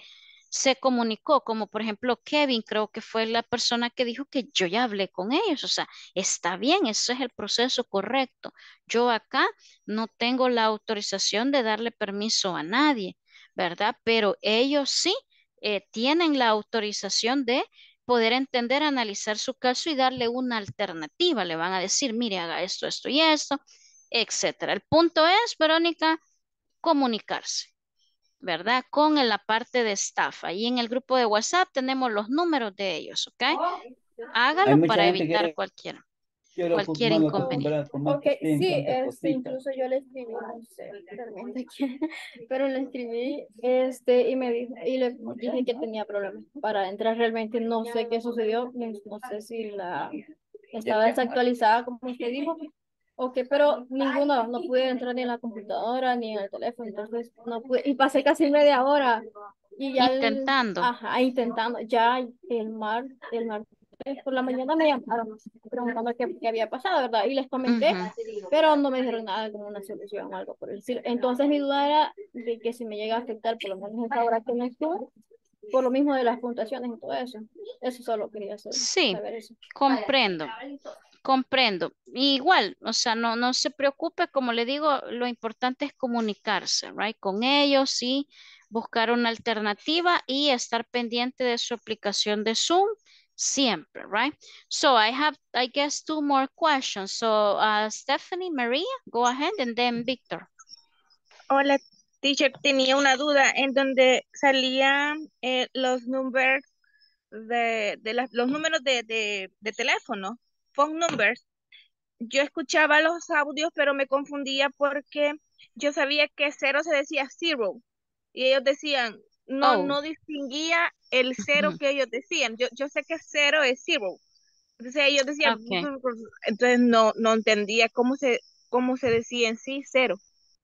se comunicó, como por ejemplo Kevin, creo que fue la persona que dijo que yo ya hablé con ellos, o sea, está bien, ese es el proceso correcto. Yo acá no tengo la autorización de darle permiso a nadie, ¿verdad? Pero ellos sí eh, tienen la autorización de poder entender, analizar su caso y darle una alternativa. Le van a decir, mire, haga esto, esto y esto, etcétera. El punto es, Verónica, comunicarse, ¿verdad? Con la parte de staff. Ahí en el grupo de WhatsApp tenemos los números de ellos, ¿ok? Hágalo para evitar cualquiera. cualquier cualquier pues, inconveniente. Ok, sí, este, incluso yo le escribí, no sé realmente quién, pero le escribí este, y me dijo, y le dije que tenía problemas para entrar. Realmente no sé qué sucedió, no sé si la estaba desactualizada, como usted dijo, Ok, pero ninguno, no pude entrar ni en la computadora ni en el teléfono, entonces no pude, y pasé casi media hora. Y ya intentando. ajá, intentando. Ya el mar, el martes eh, por la mañana me llamaron preguntando qué, había pasado, ¿verdad? Y les comenté, pero no me dijeron nada como una solución o algo por decir. Entonces mi duda era de que si me llega a afectar por lo menos esta hora que por lo mismo de las puntuaciones y todo eso. Eso solo quería Sí, saber eso. comprendo. Comprendo. igual, o sea, no, no se preocupe, como le digo, lo importante es comunicarse, right? Con ellos y buscar una alternativa y estar pendiente de su aplicación de Zoom siempre, right? So I have, I guess, two more questions. So uh, Stephanie, Maria, go ahead, and then Victor. Hola, teacher, tenía una duda en donde salían eh, los números de, de los números de, teléfono, phone numbers. Yo escuchaba los audios, pero me confundía porque yo sabía que cero se decía zero y ellos decían no oh. no distinguía el cero que ellos decían. Yo, sé que cero es zero. Entonces ellos decían, mm, pues, entonces no, no entendía cómo se, cómo se decía en sí cero.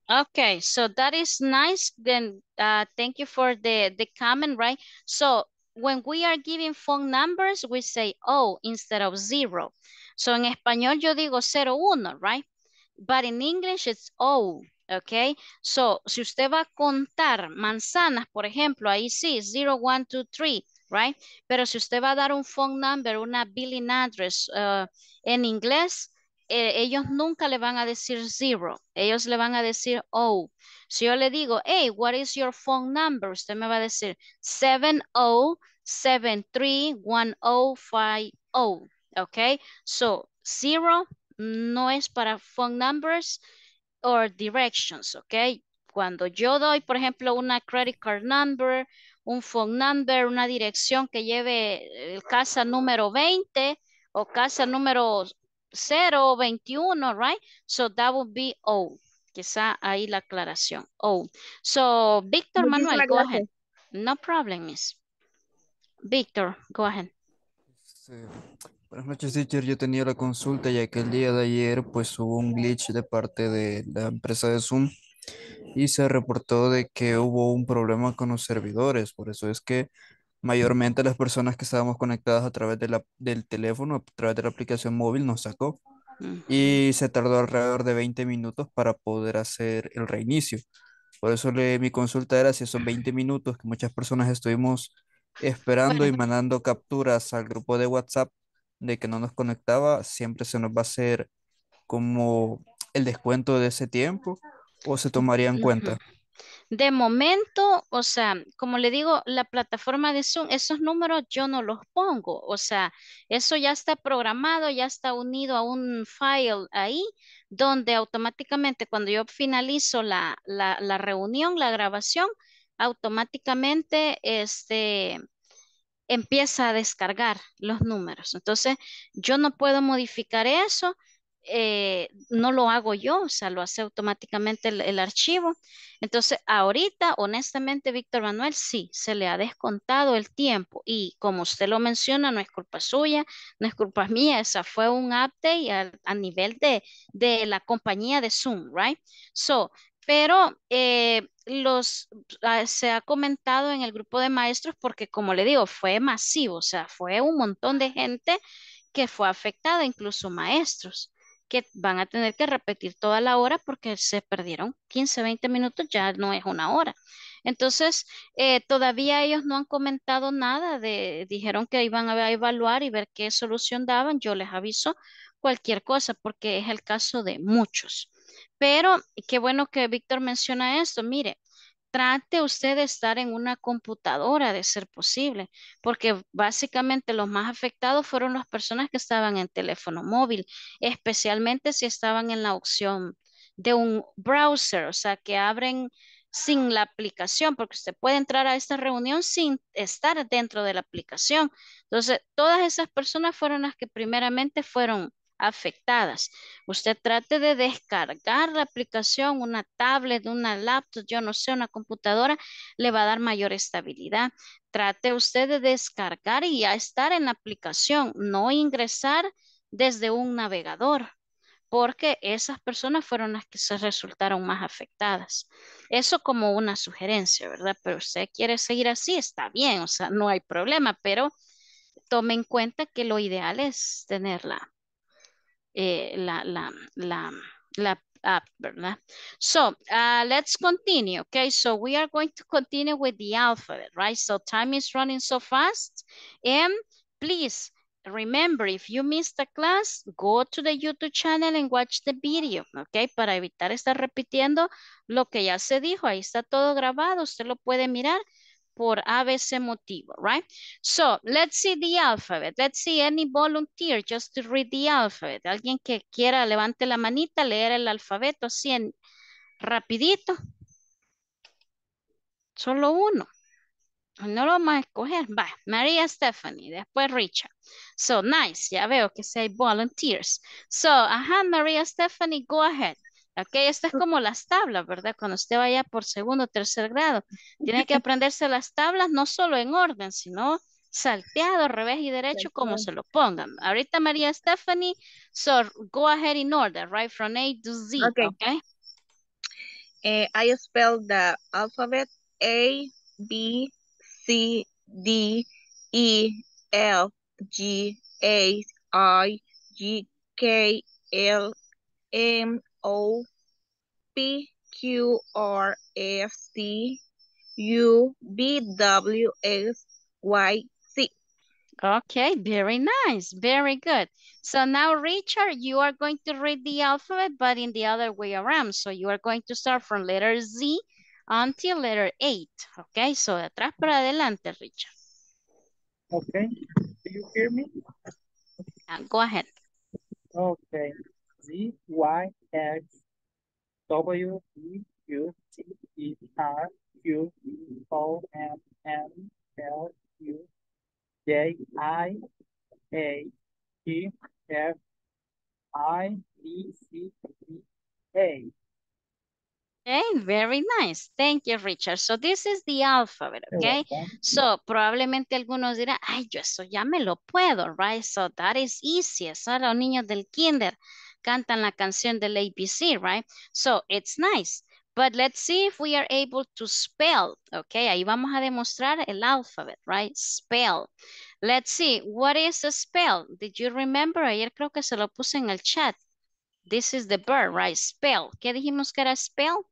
Okay, so that is nice. Then uh, thank you for the, the comment, right? So when we are giving phone numbers, we say O oh, instead of zero. So en español yo digo uno, right? But in English it's o Okay, so si usted va a contar manzanas, por ejemplo, ahí sí, 0, 1, 2, 3, right? Pero si usted va a dar un phone number, una billing address uh, en inglés, eh, ellos nunca le van a decir 0, ellos le van a decir oh. Si yo le digo, hey, what is your phone number? Usted me va a decir 70731050, ok? So, 0 no es para phone numbers, or directions, ok. Cuando yo doy, por ejemplo, una credit card number, un phone number, una dirección que lleve eh, casa número 20 o casa número 0, 21, right? So that would be O. Quizá ahí la aclaración. O. So, Víctor Manuel, go ahead. No problem, miss. Víctor, go ahead. Buenas noches, teacher. Yo tenía la consulta ya que el día de ayer pues hubo un glitch de parte de la empresa de Zoom y se reportó de que hubo un problema con los servidores. Por eso es que mayormente las personas que estábamos conectadas a través de la, del teléfono, a través de la aplicación móvil, nos sacó y se tardó alrededor de 20 minutos para poder hacer el reinicio. Por eso le, mi consulta era si esos 20 minutos que muchas personas estuvimos esperando y mandando capturas al grupo de WhatsApp de que no nos conectaba, siempre se nos va a hacer como el descuento de ese tiempo o se tomaría en cuenta? De momento, o sea, como le digo, la plataforma de Zoom, esos números yo no los pongo, o sea, eso ya está programado, ya está unido a un file ahí, donde automáticamente cuando yo finalizo la, la, la reunión, la grabación, automáticamente este, empieza a descargar los números. Entonces, yo no puedo modificar eso, eh, no lo hago yo, o sea, lo hace automáticamente el, archivo. Entonces, ahorita, honestamente, Víctor Manuel, sí, se le ha descontado el tiempo y como usted lo menciona, no es culpa suya, no es culpa mía, esa fue un update a, a nivel de, la compañía de Zoom, right? So, pero eh, los, ah, se ha comentado en el grupo de maestros porque, como le digo, fue masivo, o sea, fue un montón de gente que fue afectada, incluso maestros que van a tener que repetir toda la hora porque se perdieron 15, 20 minutos, ya no es una hora. Entonces, eh, todavía ellos no han comentado nada, de, dijeron que iban a evaluar y ver qué solución daban. Yo les aviso cualquier cosa porque es el caso de muchos. Pero qué bueno que Víctor menciona esto. Mire, trate usted de estar en una computadora de ser posible, porque básicamente los más afectados fueron las personas que estaban en teléfono móvil, especialmente si estaban en la opción de un browser, o sea, que abren sin la aplicación, porque usted puede entrar a esta reunión sin estar dentro de la aplicación. Entonces, todas esas personas fueron las que primeramente fueron afectadas. Usted trate de descargar la aplicación, una tablet, una laptop, yo no sé, una computadora, le va a dar mayor estabilidad. Trate usted de descargar y ya estar en la aplicación, no ingresar desde un navegador, porque esas personas fueron las que se resultaron más afectadas. Eso como una sugerencia, ¿verdad? Pero usted quiere seguir así, está bien, o sea, no hay problema, pero tome en cuenta que lo ideal es tenerla eh, la, la, la, la app, ¿verdad? So, uh, let's continue, okay? So we are going to continue with the alphabet, right? So time is running so fast. And please, remember, if you missed the class, go to the YouTube channel and watch the video, okay? Para evitar estar repitiendo lo que ya se dijo. Ahí está todo grabado, usted lo puede mirar por ABC motivo, right? So, let's see the alphabet. Let's see any volunteer just to read the alphabet. Alguien que quiera levante la manita, leer el alfabeto así en rapidito. Solo uno. No lo vamos a escoger. Va, María Stephanie, después Richard. So, nice. Ya veo que say volunteers. So, ajá, María Stephanie, go ahead. Ok, esta es como las tablas, ¿verdad? Cuando usted vaya por segundo o tercer grado, tiene que aprenderse las tablas no solo en orden, sino salteado, revés y derecho, como se lo pongan. Ahorita María Stephanie, so go ahead in order, right from A to Z, okay? Eh, I spell the alphabet A, B, C, D, E, L, G, H, I, G, K, L, M, O P Q R S T U B W X Y Z. Okay, very nice, very good. So now, Richard, you are going to read the alphabet, but in the other way around. So you are going to start from letter Z until letter 8. Okay, so de atrás para adelante, Richard. Okay, do you hear me? Uh, go ahead. Okay. Z, Y, X, W, E, U, T, E, R, Q, O, M, N, L, U, J, I, A, T, F, I, D, C, E, A. Okay, very nice. Thank you, Richard. So this is the alphabet, okay? So probablemente algunos dirán, ay, yo eso ya me lo puedo, right? So that is easy. Son los niños del kinder cantan la canción del ABC, right? So it's nice. But let's see if we are able to spell, okay? Ahí vamos a demostrar el alphabet, right? Spell. Let's see, what is a spell? Did you remember? Ayer creo que se lo puse en el chat. This is the bird, right? Spell. ¿Qué dijimos que era spell?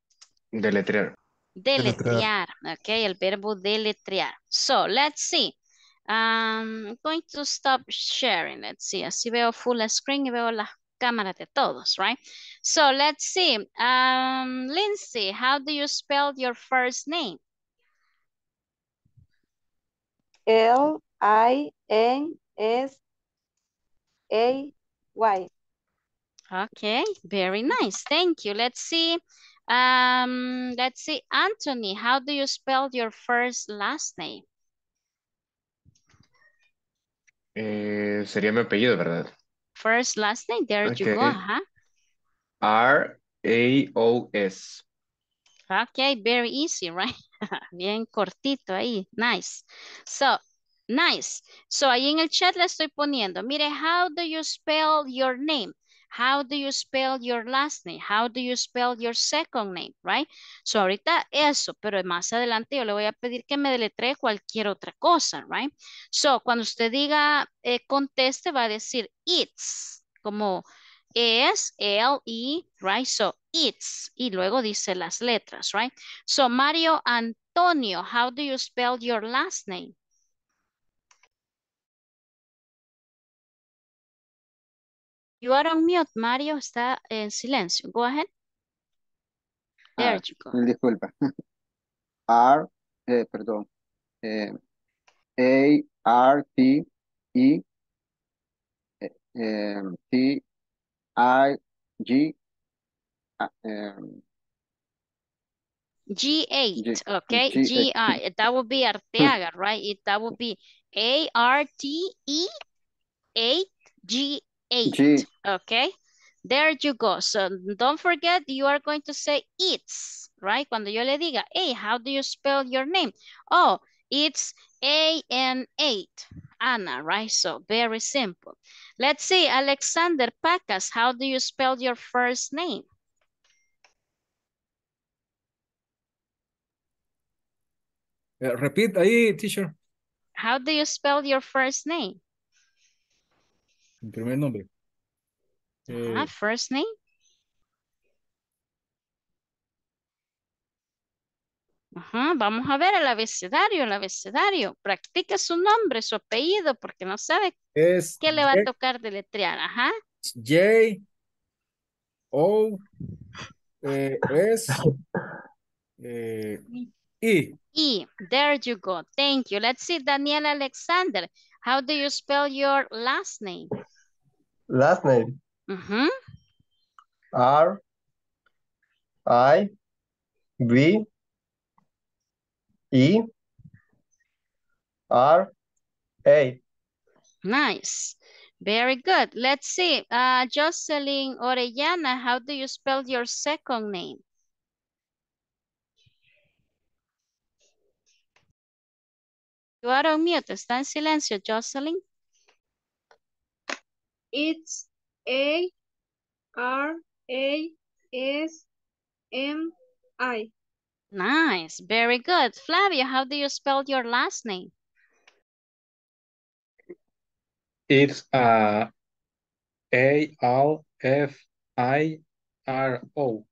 Deletrear. Deletrear, okay? El verbo deletrear. So, let's see. Um, I'm going to stop sharing. Let's see. Así veo full screen y veo las Cámara de todos, right? So let's see. Um, Lindsay, how do you spell your first name? L-I-N-S-A-Y. Okay, very nice. Thank you. Let's see. Um, let's see, Anthony, how do you spell your first last name? Eh, sería mi apellido, ¿verdad? First, last name, there you go, eh, R-A-O-S. Okay, very easy, right? Bien cortito ahí, nice. So, nice. So, ahí en el chat le estoy poniendo, mire, how do you spell your name? How do you spell your last name? How do you spell your second name? Right? So ahorita eso, pero más adelante yo le voy a pedir que me deletree cualquier otra cosa, right? So cuando usted diga eh, conteste va a decir it's, como es, L, E, right? So it's, y luego dice las letras, right? So Mario Antonio, how do you spell your last name? You are on mute, Mario está en silencio. Go ahead. There ah, you go. Disculpa. R, eh, perdón. Eh, A, R, T, I, e, eh, em, T, I, G, eh, ah, em, G8, G, okay, G, G I, that would be Arteaga, right? It, that would be A R T E 8 G eight. Okay. There you go. So don't forget you are going to say it's, right? Cuando yo le diga, hey, how do you spell your name? Oh, it's A-N-8, Anna, right? So very simple. Let's see, Alexander Pacas, how do you spell your first name? Uh, repeat ahí, teacher. How do you spell your first name? primer nombre. Eh, first name. Ajá, vamos a ver el abecedario, el abecedario. Practica su nombre, su apellido, porque no sabe qué le va a tocar deletrear. Ajá. J, O, S, E. E, there you go. Thank you. Let's see, Daniel Alexander. How do you spell your last name? last name. Mm -hmm. R I B E R A. Nice. Very good. Let's see. Uh, Jocelyn Orellana, how do you spell your second name? You are on mute. Está en silencio, Jocelyn. It's A R A S M I. Nice, very good. Flavio, how do you spell your last name? It's a uh, A L F I R O. A-L-F-I-R-O.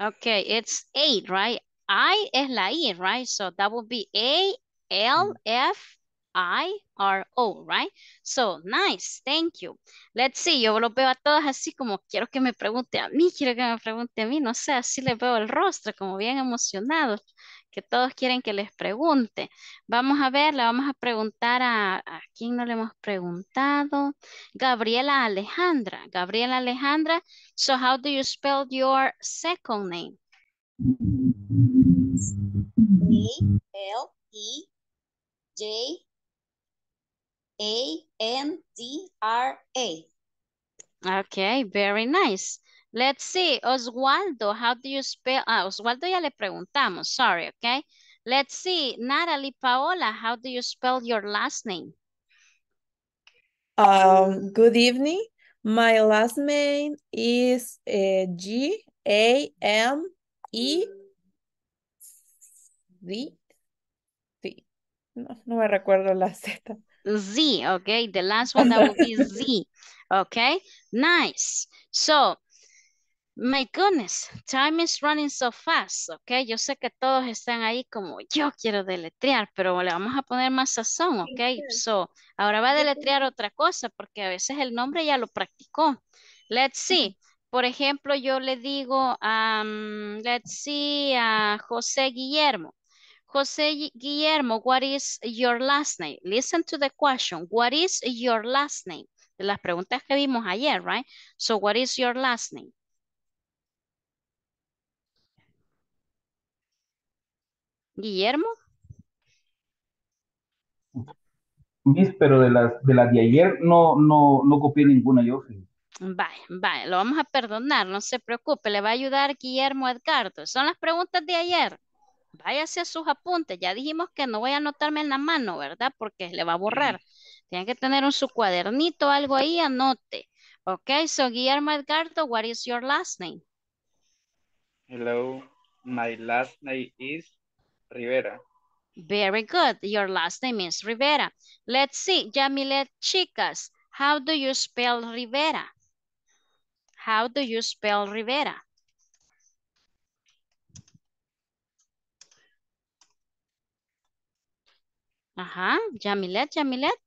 Okay, it's eight, right? I is la I, right? So that would be A-L-F I-R-O, right? So, nice, thank you. Let's see, yo los veo a todos así como quiero que me pregunte a mí, quiero que me pregunte a mí, no sé, así les veo el rostro, como bien emocionados, que todos quieren que les pregunte. Vamos a ver, le vamos a preguntar a, a quién no le hemos preguntado. Gabriela Alejandra, Gabriela Alejandra, so how do you spell your second name? A L E J A-N-D-R-A. Okay, very nice. Let's see, Oswaldo, how do you spell? Ah, Oswaldo ya le preguntamos, sorry, okay? Let's see, Natalie Paola, how do you spell your last name? Um, good evening. My last name is uh, No, no me recuerdo la Z. Z, okay? The last one that will be Z, okay? Nice. So, my goodness, time is running so fast, okay? Yo sé que todos están ahí como yo quiero deletrear, pero le vamos a poner más sazón, ok, So, ahora va a deletrear otra cosa porque a veces el nombre ya lo practicó. Let's see. Por ejemplo, yo le digo, a um, let's see, a José Guillermo. José Guillermo, what is your last name? Listen to the question. What is your last name? De las preguntas que vimos ayer, right? So what is your last name? Guillermo. Miss, pero de las de de ayer no no no copié ninguna yo. Vale, vale, lo vamos a perdonar, no se preocupe, le va a ayudar Guillermo Edgardo. Son las preguntas de ayer váyase a sus apuntes. Ya dijimos que no voy a anotarme en la mano, ¿verdad? Porque le va a borrar. Tienen que tener un su cuadernito, algo ahí, anote. Ok, so Guillermo Edgardo, what is your last name? Hello, my last name is Rivera. Very good. Your last name is Rivera. Let's see, Yamilet Chicas, how do you spell Rivera? How do you spell Rivera? Ajá, Jamilet, Jamilet.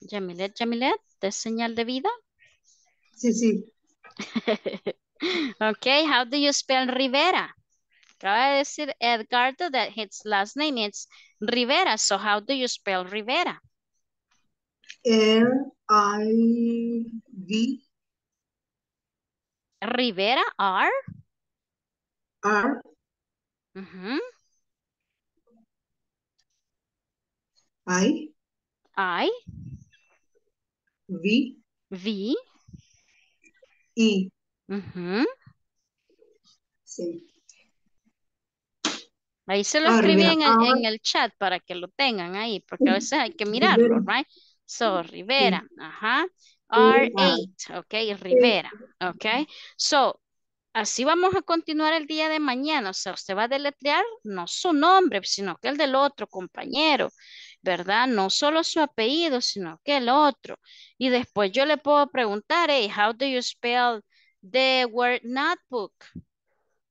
Jamilet, Jamilet, ¿te señal de vida? Sí, sí. okay, how do you spell Rivera? Acaba de decir Edgardo that his last name is Rivera. So how do you spell Rivera? R-I-V. Rivera, R? R, mhm I, I, V, V, E. Sí. Ahí se lo escribí en el, en el chat para que lo tengan ahí, porque a veces hay que mirarlo, right? So, Rivera, ajá. R8, ah. okay, Rivera, okay. So, Así vamos a continuar el día de mañana. O sea, usted va a deletrear no su nombre, sino que el del otro compañero, ¿verdad? No solo su apellido, sino que el otro. Y después yo le puedo preguntar, hey, how do you spell the word notebook?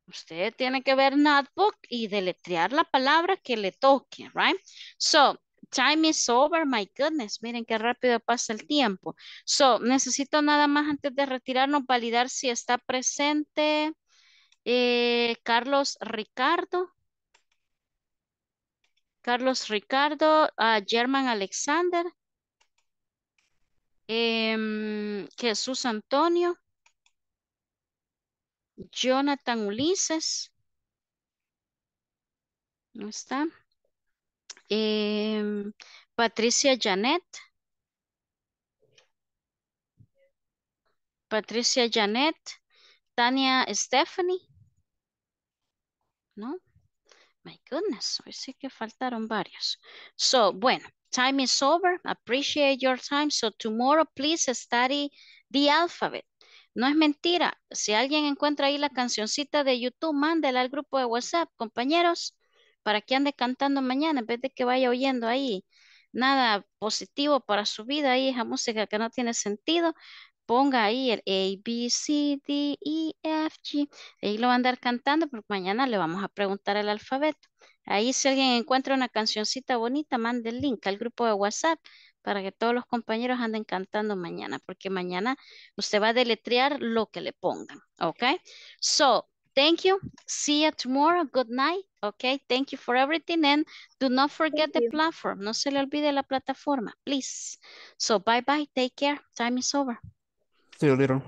Usted tiene que ver notebook y deletrear la palabra que le toque, right? So, Time is over, my goodness. Miren qué rápido pasa el tiempo. So, necesito nada más antes de retirarnos validar si está presente eh, Carlos Ricardo. Carlos Ricardo, ah, German Alexander, em, Jesús Antonio, Jonathan Ulises. ¿No está? Em, Patricia Janet. Patricia Janet. Tania Stephanie. ¿No? My goodness, hoy sí que faltaron varios. So, bueno, time is over. Appreciate your time. So, tomorrow, please study the alphabet. No es mentira. Si alguien encuentra ahí la cancioncita de YouTube, mándela al grupo de WhatsApp, compañeros para que ande cantando mañana en vez de que vaya oyendo ahí nada positivo para su vida ahí esa música que no tiene sentido ponga ahí el A, B, C, D, E, F, G ahí lo va a andar cantando porque mañana le vamos a preguntar el alfabeto ahí si alguien encuentra una cancioncita bonita mande el link al grupo de WhatsApp para que todos los compañeros anden cantando mañana, porque mañana usted va a deletrear lo que le pongan, ¿ok? So, Thank you. See you tomorrow. Good night. Okay. Thank you for everything. And do not forget Thank the you. platform. No se le olvide la plataforma, please. So bye-bye. Take care. Time is over. See you later.